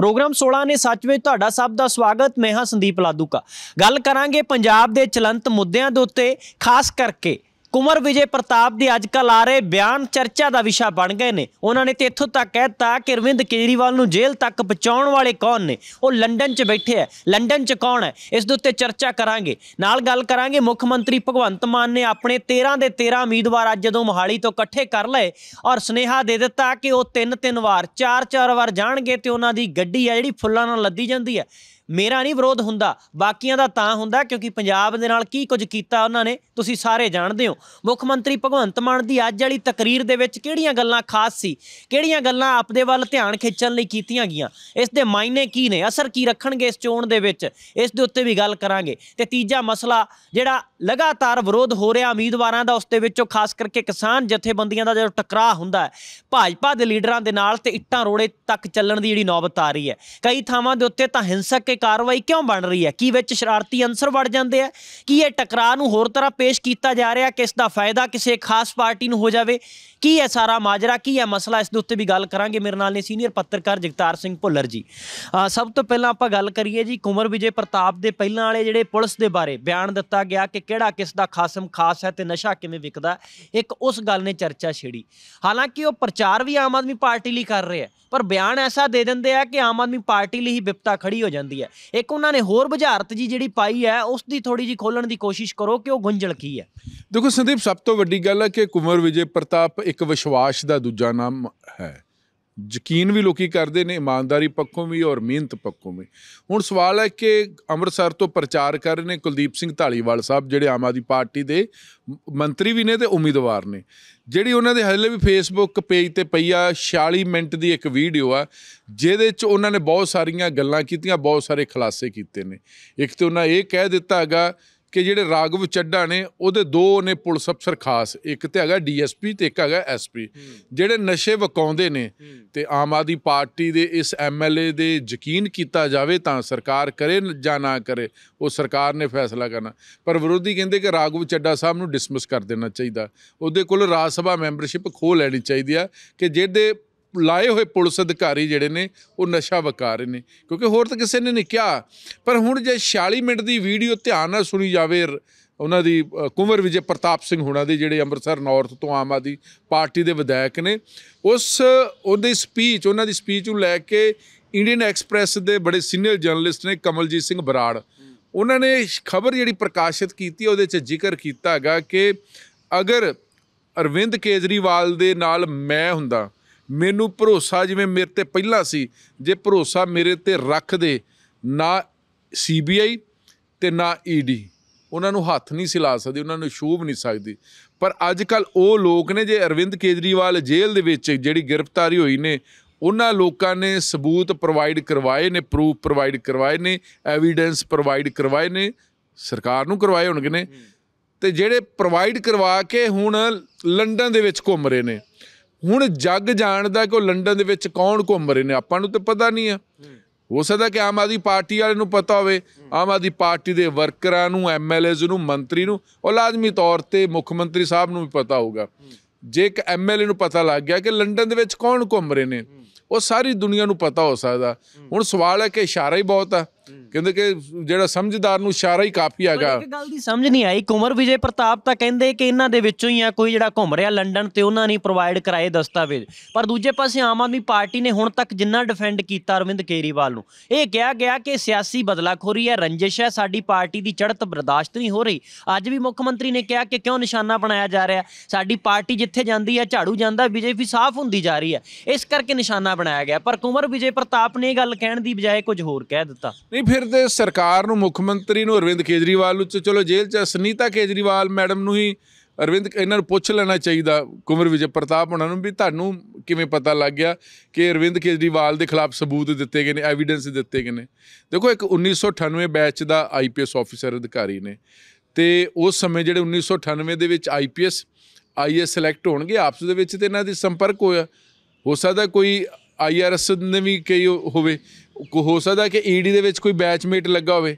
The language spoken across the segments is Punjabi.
ਪ੍ਰੋਗਰਾਮ 16 ਨੇ ਸੱਚ ਵਿੱਚ ਤੁਹਾਡਾ ਸਭ ਦਾ ਸਵਾਗਤ ਮੈਂ ਹਾਂ ਸੰਦੀਪ ਲਾਦੂਕਾ ਗੱਲ ਕਰਾਂਗੇ ਪੰਜਾਬ ਦੇ ਚਲੰਤ ਮੁੱਦਿਆਂ ਦੇ ਉੱਤੇ ਖਾਸ ਕਰਕੇ ਕੁਮਰ ਵਿਜੇ ਪ੍ਰਤਾਪ ਦੇ ਅੱਜ ਕੱਲ ਆ ਰਹੇ ਬਿਆਨ ਚਰਚਾ ਦਾ ਵਿਸ਼ਾ ਬਣ ਗਏ ਨੇ ਉਹਨਾਂ ਨੇ ਤੇ ਇੱਥੋਂ ਤੱਕ ਕਹਿਤਾ ਕਿ ਅਰਵਿੰਦ ਕੇਜਰੀਵਾਲ ਨੂੰ ਜੇਲ੍ਹ ਤੱਕ ਪਹੁੰਚਾਉਣ ਵਾਲੇ ਕੌਣ ਨੇ ਉਹ ਲੰਡਨ 'ਚ ਬੈਠੇ ਐ ਲੰਡਨ 'ਚ ਕੌਣ ਹੈ ਇਸ ਦੇ ਉੱਤੇ ਚਰਚਾ ਕਰਾਂਗੇ ਨਾਲ ਗੱਲ ਕਰਾਂਗੇ ਮੁੱਖ ਮੰਤਰੀ ਭਗਵੰਤ ਮਾਨ ਨੇ ਆਪਣੇ 13 ਦੇ 13 ਉਮੀਦਵਾਰ ਅੱਜ ਜਦੋਂ ਮੋਹਾਲੀ ਤੋਂ ਇਕੱਠੇ ਕਰ ਲਏ ਔਰ ਸਨੇਹਾ ਦੇ ਦਿੱਤਾ ਕਿ ਉਹ ਤਿੰਨ ਤਿੰਨ ਵਾਰ ਚਾਰ ਚਾਰ ਵਾਰ ਜਾਣਗੇ ਤੇ ਉਹਨਾਂ ਦੀ ਗੱਡੀ ਆ ਜਿਹੜੀ ਫੁੱਲਾਂ ਨਾਲ ਲੱਦੀ ਜਾਂਦੀ ਆ ਮੇਰਾ ਨਹੀਂ ਵਿਰੋਧ ਹੁੰਦਾ ਬਾਕੀਆਂ ਦਾ ਤਾਂ ਹੁੰਦਾ ਕਿਉਂਕਿ ਪੰਜਾਬ ਦੇ ਨਾਲ ਕੀ ਕੁਝ ਕੀਤਾ ਉਹਨਾਂ ਨੇ ਤੁਸੀਂ ਸਾਰੇ ਜਾਣਦੇ ਹੋ ਮੁੱਖ ਮੰਤਰੀ ਭਗਵੰਤ ਮਾਨ ਦੀ ਅੱਜ ਵਾਲੀ ਤਕਰੀਰ ਦੇ ਵਿੱਚ ਕਿਹੜੀਆਂ ਗੱਲਾਂ ਖਾਸ ਸੀ ਕਿਹੜੀਆਂ ਗੱਲਾਂ ਆਪਦੇ ਵੱਲ ਧਿਆਨ ਖਿੱਚਣ ਲਈ ਕੀਤੀਆਂ ਗਈਆਂ ਇਸ ਦੇ ਮਾਇਨੇ ਕੀ ਨੇ ਅਸਰ ਕੀ ਰੱਖਣਗੇ ਇਸ ਚੋਣ ਦੇ ਵਿੱਚ ਇਸ ਦੇ ਉੱਤੇ ਵੀ ਗੱਲ ਕਰਾਂਗੇ ਤੇ ਤੀਜਾ ਮਸਲਾ ਜਿਹੜਾ ਲਗਾਤਾਰ ਵਿਰੋਧ ਹੋ ਰਿਹਾ ਉਮੀਦਵਾਰਾਂ ਦਾ ਉਸ ਦੇ ਵਿੱਚੋਂ ਖਾਸ ਕਰਕੇ ਕਿਸਾਨ ਜਥੇਬੰਦੀਆਂ ਦਾ ਜਦੋਂ ਟਕਰਾਅ ਹੁੰਦਾ ਹੈ ਭਾਜਪਾ ਦੇ ਲੀਡਰਾਂ ਦੇ ਨਾਲ ਤੇ ਇੱਟਾਂ ਰੋੜੇ ਤੱਕ ਚੱਲਣ ਦੀ ਜਿਹੜੀ ਨੌਬਤ ਆ ਰਹੀ ਹੈ ਕਈ ਥਾਵਾਂ ਦੇ ਉੱਤੇ ਤਾਂ ਹਿੰਸਕ ਕਾਰਵਾਈ ਕਿਉਂ ਬਣ ਰਹੀ ਹੈ ਕੀ ਵਿੱਚ ਸ਼ਰਾਰਤੀ ਅੰਸਰ ਵੜ ਜਾਂਦੇ ਆ ਕੀ ਇਹ ਟਕਰਾਅ ਨੂੰ ਹੋਰ ਤਰ੍ਹਾਂ ਪੇਸ਼ ਕੀਤਾ ਜਾ ਰਿਹਾ ਕਿਸ ਦਾ ਫਾਇਦਾ ਕਿਸੇ ਖਾਸ ਪਾਰਟੀ ਨੂੰ ਹੋ ਜਾਵੇ ਕੀ ਹੈ ਸਾਰਾ ਮਾਜਰਾ ਕੀ ਹੈ ਮਸਲਾ ਇਸ ਦੇ ਉੱਤੇ ਵੀ ਗੱਲ ਕਰਾਂਗੇ ਮੇਰੇ ਨਾਲ ਨੇ ਸੀਨੀਅਰ ਪੱਤਰਕਾਰ ਜਗਤਾਰ ਸਿੰਘ ਭੁੱਲਰ ਜੀ ਸਭ ਤੋਂ ਪਹਿਲਾਂ ਆਪਾਂ ਗੱਲ ਕਰੀਏ ਜੀ ਕੁਮਰ ਵਿਜੇ ਪ੍ਰਤਾਪ ਦੇ ਪਹਿਲਾਂ ਵਾਲੇ ਜਿਹੜੇ ਪੁਲਿਸ ਦੇ ਬਾਰੇ ਬਿਆਨ ਦਿੱਤਾ ਗਿਆ ਕਿ ਕਿਹੜਾ ਕਿਸ ਦਾ ਖਾਸਮ ਖਾਸ ਹੈ ਤੇ ਨਸ਼ਾ ਕਿਵੇਂ ਵਿਕਦਾ ਇੱਕ ਉਸ ਗੱਲ ਨੇ ਚਰਚਾ ਛੇੜੀ ਹਾਲਾਂਕਿ ਉਹ ਪ੍ਰਚਾਰ ਵੀ ਆਮ ਆਦਮੀ ਪਾਰਟੀ ਲਈ ਕਰ ਰਿਹਾ ਪਰ ਬਿਆਨ ਐਸਾ ਦੇ ਦਿੰਦੇ ਆ ਕਿ ਆਮ ਆਦਮੀ ਪਾਰਟੀ ਲਈ ਹੀ ਵਿਪਤਾ ਖੜੀ ਹੋ ਜਾਂਦੀ ਹੈ ਇੱਕ ਉਹਨਾਂ ਨੇ ਹੋਰ ਬੁਝਾਰਤ ਜੀ ਜਿਹੜੀ ਪਾਈ ਹੈ ਉਸ ਦੀ ਥੋੜੀ ਜੀ ਖੋਲਣ ਦੀ ਕੋਸ਼ਿਸ਼ ਕਰੋ ਕਿ ਉਹ ਗੁੰਝਲ ਕੀ ਹੈ ਦੇਖੋ ਸੰਦੀਪ ਸਭ ਤੋਂ ਵੱਡੀ ਗੱਲ ਹੈ ਕਿ ਕੁਮਰ ਵਿਜੇ ਪ੍ਰਤਾਪ ਇੱਕ ਵਿਸ਼ਵਾਸ ਦਾ ਦੂਜਾ ਨਾਮ ਹੈ ਯਕੀਨ ਵੀ ਲੋਕੀ ਕਰਦੇ ਨੇ ਇਮਾਨਦਾਰੀ ਪੱਖੋਂ ਵੀ ਔਰ ਮਿਹਨਤ ਪੱਖੋਂ ਵੀ ਹੁਣ ਸਵਾਲ ਹੈ ਕਿ ਅੰਮ੍ਰਿਤਸਰ ਤੋਂ ਪ੍ਰਚਾਰ ਕਰ ਰਹੇ ਨੇ ਕੁਲਦੀਪ ਸਿੰਘ ਢਾਲੀਵਾਲ ਸਾਹਿਬ ਜਿਹੜੇ ਆਮ ਆਦਮੀ ਪਾਰਟੀ ਦੇ ਮੰਤਰੀ ਵੀ ਨੇ ਤੇ ਉਮੀਦਵਾਰ ਨੇ ਜਿਹੜੀ ਉਹਨਾਂ ਦੇ ਹਲੇ ਵੀ ਫੇਸਬੁੱਕ ਪੇਜ ਤੇ ਪਈ ਆ 46 ਮਿੰਟ ਦੀ ਇੱਕ ਵੀਡੀਓ ਆ ਜਿਹਦੇ ਵਿੱਚ ਉਹਨਾਂ ਨੇ ਬਹੁਤ ਸਾਰੀਆਂ ਗੱਲਾਂ ਕੀਤੀਆਂ ਬਹੁਤ ਸਾਰੇ ਖੁਲਾਸੇ ਕੀਤੇ ਨੇ ਇੱਕ ਤੇ ਉਹਨਾਂ ਇਹ ਕਹਿ ਦਿੱਤਾ ਹੈਗਾ ਕਿ ਜਿਹੜੇ ਰਾਗਵ ਚੱਡਾ ਨੇ ਉਹਦੇ ਦੋ ਨੇ ਪੁਲਿਸ ਅਫਸਰ ਖਾਸ ਇੱਕ ਤੇ ਹੈਗਾ ਡੀਐਸਪੀ ਤੇ ਇੱਕ ਹੈਗਾ ਐਸਪੀ ਜਿਹੜੇ ਨਸ਼ੇ ਵਕਾਉਂਦੇ ਨੇ ਤੇ ਆਮ ਆਦੀ ਪਾਰਟੀ ਦੇ ਇਸ ਐਮਐਲਏ ਦੇ ਯਕੀਨ ਕੀਤਾ ਜਾਵੇ ਤਾਂ ਸਰਕਾਰ ਕਰੇ ਜਾਂ ਨਾ ਕਰੇ ਉਹ ਸਰਕਾਰ ਨੇ ਫੈਸਲਾ ਕਰਨਾ ਪਰ ਵਿਰੋਧੀ ਕਹਿੰਦੇ ਕਿ ਰਾਗਵ ਚੱਡਾ ਸਾਹਿਬ ਨੂੰ ਡਿਸਮਿਸ ਕਰ ਦੇਣਾ ਚਾਹੀਦਾ ਉਹਦੇ ਕੋਲ ਰਾਜ ਸਭਾ ਮੈਂਬਰਸ਼ਿਪ ਖੋ ਲੈਣੀ ਚਾਹੀਦੀ ਆ ਕਿ ਜਿਹਦੇ ਲਾਏ ਹੋਏ ਪੁਲਿਸ ਅਧਿਕਾਰੀ ਜਿਹੜੇ ਨੇ ਉਹ ਨਸ਼ਾ ਵਕਾ ਰਹੇ ਨੇ ਕਿਉਂਕਿ ਹੋਰ ਤਾਂ ਕਿਸੇ ਨੇ ਨਹੀਂ ਕਿਹਾ ਪਰ ਹੁਣ ਜੇ 46 ਮਿੰਟ ਦੀ ਵੀਡੀਓ ਧਿਆਨ ਨਾਲ ਸੁਣੀ ਜਾਵੇ ਉਹਨਾਂ ਦੀ ਕੁਮਰ ਵਿਜੇ ਪ੍ਰਤਾਪ ਸਿੰਘ ਹੁਣਾ ਦੇ ਜਿਹੜੇ ਅੰਮ੍ਰਿਤਸਰ ਨਾਰਥ ਤੋਂ ਆਮ ਆਦੀ ਪਾਰਟੀ ਦੇ ਵਿਧਾਇਕ ਨੇ ਉਸ ਉਹਦੀ ਸਪੀਚ ਉਹਨਾਂ ਦੀ ਸਪੀਚ ਨੂੰ ਲੈ ਕੇ ਇੰਡੀਅਨ ਐਕਸਪ੍ਰੈਸ ਦੇ ਬੜੇ ਸੀਨੀਅਰ ਜਰਨਲਿਸਟ ਨੇ ਕਮਲਜੀਤ ਸਿੰਘ ਬਰਾੜ ਉਹਨਾਂ ਨੇ ਖਬਰ ਜਿਹੜੀ ਪ੍ਰਕਾਸ਼ਿਤ ਕੀਤੀ ਉਹਦੇ 'ਚ ਜ਼ਿਕਰ ਕੀਤਾ ਹੈਗਾ ਕਿ ਅਗਰ ਅਰਵਿੰਦ ਕੇਜਰੀਵਾਲ ਦੇ ਨਾਲ ਮੈਂ ਹੁੰਦਾ ਮੈਨੂੰ ਭਰੋਸਾ ਜਿਵੇਂ ਮੇਰੇ ਤੇ ਪਹਿਲਾਂ ਸੀ ਜੇ ਭਰੋਸਾ ਮੇਰੇ ਤੇ ਰੱਖ ਦੇ ਨਾ ਸੀਬੀਆਈ ਤੇ ਨਾ ਈਡੀ e ਉਹਨਾਂ ਨੂੰ ਹੱਥ ਨਹੀਂ ਸਿਲਾ ਸਕਦੀ ਉਹਨਾਂ ਨੂੰ ਸ਼ੂਬ ਨਹੀਂ ਸਕਦੀ ਪਰ ਅੱਜ ਕੱਲ ਉਹ ਲੋਕ ਨੇ ਜੇ ਅਰਵਿੰਦ ਕੇਜਰੀਵਾਲ ਜੇਲ੍ਹ ਦੇ ਵਿੱਚ ਜਿਹੜੀ ਗ੍ਰਿਫਤਾਰੀ ਹੋਈ ਨੇ ਉਹਨਾਂ ਲੋਕਾਂ ਨੇ ਸਬੂਤ ਪ੍ਰੋਵਾਈਡ ਕਰਵਾਏ ਨੇ ਪ੍ਰੂਫ ਪ੍ਰੋਵਾਈਡ ਕਰਵਾਏ ਨੇ ਐਵੀਡੈਂਸ ਪ੍ਰੋਵਾਈਡ ਕਰਵਾਏ ਨੇ ਸਰਕਾਰ ਨੂੰ ਕਰਵਾਏ ਹੋਣਗੇ ਨੇ ਤੇ ਜਿਹੜੇ ਪ੍ਰੋਵਾਈਡ ਕਰਵਾ ਕੇ ਹੁਣ ਲੰਡਨ ਦੇ ਵਿੱਚ ਘੁੰਮ ਰਹੇ ਨੇ ਹੁਣ ਜੱਗ ਜਾਣਦਾ ਕਿ ਉਹ ਲੰਡਨ ਦੇ ਵਿੱਚ ਕੌਣ ਘੁੰਮ ਰਹੇ ਨੇ ਆਪਾਂ ਨੂੰ ਤੇ ਪਤਾ ਨਹੀਂ ਆ ਹੋ ਸਕਦਾ ਕਿ ਆਮ ਆਦੀ ਪਾਰਟੀ ਵਾਲੇ ਨੂੰ ਪਤਾ ਹੋਵੇ ਆਮ ਆਦੀ ਪਾਰਟੀ ਦੇ ਵਰਕਰਾਂ ਨੂੰ ਐਮਐਲਏਸ ਨੂੰ ਮੰਤਰੀ ਨੂੰ ਉਹ ਲਾਜ਼ਮੀ ਤੌਰ ਤੇ ਮੁੱਖ ਮੰਤਰੀ ਸਾਹਿਬ ਨੂੰ ਵੀ ਪਤਾ ਹੋਊਗਾ ਜੇ ਇੱਕ ਐਮਐਲਏ ਨੂੰ ਪਤਾ ਲੱਗ ਗਿਆ ਕਿ ਲੰਡਨ ਦੇ ਵਿੱਚ ਕੌਣ ਘੁੰਮ ਰਹੇ ਨੇ ਉਹ ਸਾਰੀ ਦੁਨੀਆ ਨੂੰ ਪਤਾ ਹੋ ਸਕਦਾ ਹੁਣ ਸਵਾਲ ਹੈ ਕਿ ਇਸ਼ਾਰਾ ਹੀ ਬਹੁਤ ਆ ਕਹਿੰਦੇ ਕਿ ਜਿਹੜਾ ਸਮਝਦਾਰ ਨੂੰ ਇਸ਼ਾਰਾ ਹੀ ਕਾਫੀ ਹੈਗਾ ਇੱਕ ਗੱਲ ਦੀ ਸਮਝ ਨਹੀਂ ਆਈ ਕੁਮਰ ਵਿਜੇ ਪ੍ਰਤਾਪ ਤਾਂ ਕਹਿੰਦੇ ਕਿ ਇਹਨਾਂ ਦੇ ਵਿੱਚੋਂ ਹੀ ਆ ਕੋਈ ਜਿਹੜਾ ਘੁੰਮ ਰਿਹਾ ਲੰਡਨ ਤੇ ਉਹਨਾਂ ਨੇ ਪ੍ਰੋਵਾਈਡ ਕਰਾਏ ਦਸਤਾਵੇਜ਼ ਪਰ ਦੂਜੇ ਪਾਸੇ ਆਮ ਆਦਮੀ ਪਾਰਟੀ ਨੇ ਹੁਣ ਤੱਕ ਜਿੰਨਾ ਡਿਫੈਂਡ ਕੀਤਾ ਅਰਵਿੰਦ ਕੇਰੀਵਾਲ ਨੂੰ ਇਹ ਕਿਹਾ ਗਿਆ ਕਿ ਸਿਆਸੀ ਬਦਲਾਖੋਰੀ ਹੈ ਰੰਜਿਸ਼ ਹੈ ਸਾਡੀ ਪਾਰਟੀ ਦੀ ਚੜ੍ਹਤ ਬਰਦਾਸ਼ਤ ਨਹੀਂ ਹੋ ਰਹੀ ਅੱਜ ਵੀ ਮੁੱਖ ਮੰਤਰੀ ਨੇ ਕਿਹਾ ਕਿ ਕਿਉਂ ਨਿਸ਼ਾਨਾ ਬਣਾਇਆ ਜਾ ਰਿਹਾ ਸਾਡੀ ਪਾਰਟੀ ਜਿੱਥੇ ਜਾਂਦੀ ਹੈ ਝਾੜੂ ਜਾਂਦਾ ਬੀਜੇਪੀ ਸਾਫ਼ ਹੁੰਦੀ ਜਾ ਰਹੀ ਹੈ ਇਸ ਕਰਕੇ ਨਿਸ਼ਾਨਾ ਬਣਾਇਆ ਗਿਆ ਪਰ ਕੁਮਰ ਵਿਜੇ ਪ੍ਰਤਾਪ ਨੇ ਇਹ ਗੱਲ ਕਹਿਣ ਦੀ ਬਜਾਏ ਕੁਝ ਹੋਰ ਕਹਿ ਦਿੱਤਾ ਨਹੀਂ ਫਿਰ ਤੇ ਸਰਕਾਰ ਨੂੰ ਮੁੱਖ ਮੰਤਰੀ ਨੂੰ ਅਰਵਿੰਦ ਕੇਜਰੀਵਾਲ ਨੂੰ ਚਲੋ ਜੇਲ੍ਹ 'ਚ ਸੁਨੀਤਾ ਕੇਜਰੀਵਾਲ ਮੈਡਮ ਨੂੰ ਹੀ ਅਰਵਿੰਦ ਇਹਨਾਂ ਨੂੰ ਪੁੱਛ ਲੈਣਾ ਚਾਹੀਦਾ ਕੁਮਰ ਵਿਜੇ ਪ੍ਰਤਾਪ ਉਹਨਾਂ ਨੂੰ ਵੀ ਤੁਹਾਨੂੰ ਕਿਵੇਂ ਪਤਾ ਲੱਗ ਗਿਆ ਕਿ ਅਰਵਿੰਦ ਕੇਜਰੀਵਾਲ ਦੇ ਖਿਲਾਫ ਸਬੂਤ ਦਿੱਤੇ ਗਏ ਨੇ ਐਵੀਡੈਂਸ ਦਿੱਤੇ ਗਏ ਨੇ ਦੇਖੋ ਇੱਕ 1998 ਬੈਚ ਦਾ ਆਈਪੀਐਸ ਆਫੀਸਰ ਅਧਿਕਾਰੀ ਨੇ ਤੇ ਉਸ ਸਮੇਂ ਜਿਹੜੇ 1998 ਦੇ ਵਿੱਚ ਆਈਪੀਐਸ ਆਈਏ ਸਿਲੈਕਟ ਹੋਣਗੇ ਆਪਸ ਦੇ ਵਿੱਚ ਤੇ ਇਹਨਾਂ ਦੀ ਸੰਪਰਕ ਹੋਇਆ ਹੋ ਸਕਦਾ ਕੋਈ ਆਈਆਰਐਸ ਨੇ ਵੀ ਕਈ ਹੋਵੇ ਕੋ- ਹੋ ਸਕਦਾ ਕਿ ਈਡੀ ਦੇ ਵਿੱਚ ਕੋਈ ਬੈਚਮੇਟ ਲੱਗਾ ਹੋਵੇ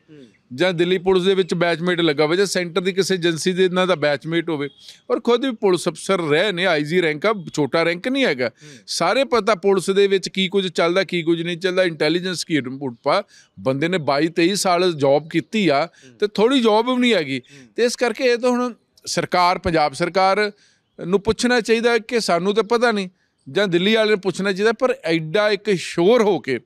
ਜਾਂ ਦਿੱਲੀ ਪੁਲਿਸ ਦੇ ਵਿੱਚ ਬੈਚਮੇਟ ਲੱਗਾ ਹੋਵੇ ਜਾਂ ਸੈਂਟਰ ਦੀ ਕਿਸੇ ਏਜੰਸੀ ਦੇ ਇਹਨਾਂ ਦਾ ਬੈਚਮੇਟ ਹੋਵੇ ਔਰ ਖੁਦ ਵੀ ਪੁਲਿਸ ਅਫਸਰ ਰਹੇ ਨੇ ਆਈਜੀ ਰੈਂਕ ਆ ਛੋਟਾ ਰੈਂਕ ਨਹੀਂ ਹੈਗਾ ਸਾਰੇ ਪਤਾ ਪੁਲਿਸ ਦੇ ਵਿੱਚ ਕੀ ਕੁਝ ਚੱਲਦਾ ਕੀ ਕੁਝ ਨਹੀਂ ਚੱਲਦਾ ਇੰਟੈਲੀਜੈਂਸ ਕੀ ਇਨਪੁਟ ਪਾ ਬੰਦੇ ਨੇ 22 23 ਸਾਲ ਜੌਬ ਕੀਤੀ ਆ ਤੇ ਥੋੜੀ ਜੌਬ ਵੀ ਨਹੀਂ ਹੈਗੀ ਤੇ ਇਸ ਕਰਕੇ ਇਹ ਤਾਂ ਹੁਣ ਸਰਕਾਰ ਪੰਜਾਬ ਸਰਕਾਰ ਨੂੰ ਪੁੱਛਣਾ ਚਾਹੀਦਾ ਕਿ ਸਾਨੂੰ ਤਾਂ ਪਤਾ ਨਹੀਂ ਜਾਂ ਦਿੱਲੀ ਵਾਲੇ ਨੂੰ ਪੁੱਛਣਾ ਚਾਹੀਦਾ ਪਰ ਐਡਾ ਇੱਕ ਸ਼ੋਰ ਹੋ ਕੇ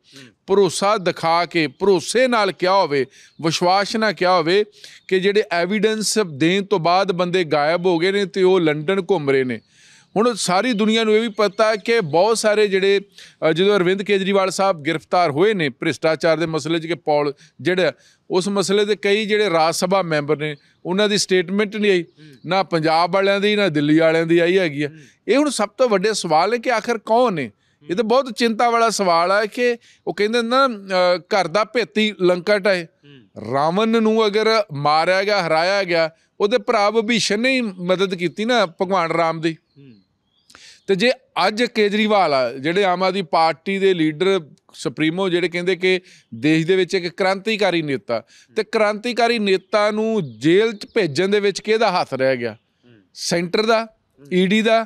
ਭਰੋਸਾ ਦਿਖਾ ਕੇ ਭਰੋਸੇ ਨਾਲ ਕਿਹਾ ਹੋਵੇ ਵਿਸ਼ਵਾਸ ਨਾਲ ਕਿਹਾ ਹੋਵੇ ਕਿ ਜਿਹੜੇ ਐਵੀਡੈਂਸ ਦੇਣ ਤੋਂ ਬਾਅਦ ਬੰਦੇ ਗਾਇਬ ਹੋ ਗਏ ਨੇ ਤੇ ਉਹ ਲੰਡਨ ਘੁੰਮ ਰਹੇ ਨੇ ਹੁਣ ਸਾਰੀ ਦੁਨੀਆ ਨੂੰ ਇਹ ਵੀ ਪਤਾ ਹੈ ਕਿ ਬਹੁਤ ਸਾਰੇ ਜਿਹੜੇ ਜਦੋਂ ਅਰਵਿੰਦ ਕੇਜਰੀਵਾਲ ਸਾਹਿਬ ਗ੍ਰਿਫਤਾਰ ਹੋਏ ਨੇ ਭ੍ਰਿਸ਼ਟਾਚਾਰ ਦੇ ਮਸਲੇ 'ਚ ਕਿ ਪੌਲ ਜਿਹੜਾ ਉਸ ਮਸਲੇ ਦੇ ਕਈ ਜਿਹੜੇ ਰਾਜ ਸਭਾ ਮੈਂਬਰ ਨੇ ਉਹਨਾਂ ਦੀ ਸਟੇਟਮੈਂਟ ਨਹੀਂ ਆਈ ਨਾ ਪੰਜਾਬ ਵਾਲਿਆਂ ਦੀ ਨਾ ਦਿੱਲੀ ਵਾਲਿਆਂ ਦੀ ਆਈ ਹੈਗੀ ਆ ਇਹ ਹੁਣ ਸਭ ਤੋਂ ਵੱਡੇ ਸਵਾਲ ਹੈ ਕਿ ਆਖਰ ਕੌਣ ਨੇ ਇਹ ਤਾਂ ਬਹੁਤ ਚਿੰਤਾ ਵਾਲਾ ਸਵਾਲ ਹੈ ਕਿ ਉਹ ਕਹਿੰਦੇ ਨਾ ਘਰ ਦਾ ਭੇਤੀ ਲੰਕਟ ਹੈ ਰਾਵਣ ਨੂੰ ਅਗਰ ਮਾਰਿਆ ਗਿਆ ਹਰਾਇਆ ਗਿਆ ਉਹਦੇ ਭਰਾ ਵਿਭੀਸ਼ਣ ਨੇ ਮਦਦ ਕੀਤੀ ਨਾ ਭਗਵਾਨ ਰਾਮ ਦੀ ਤੇ ਜੇ ਅੱਜ ਕੇਜਰੀਵਾਲ ਆ ਜਿਹੜੇ ਆਮ ਆਦੀ ਪਾਰਟੀ ਦੇ ਲੀਡਰ ਸੁਪਰੀਮੋ ਜਿਹੜੇ ਕਹਿੰਦੇ ਕਿ ਦੇਸ਼ ਦੇ ਵਿੱਚ ਇੱਕ ਕ੍ਰਾਂਤੀਕਾਰੀ ਨੇਤਾ ਤੇ ਕ੍ਰਾਂਤੀਕਾਰੀ ਨੇਤਾ ਨੂੰ ਜੇਲ੍ਹ 'ਚ ਭੇਜਣ ਦੇ ਵਿੱਚ ਕਿਹਦਾ ਹੱਥ ਰਹਿ ਗਿਆ ਸੈਂਟਰ ਦਾ ਈਡੀ ਦਾ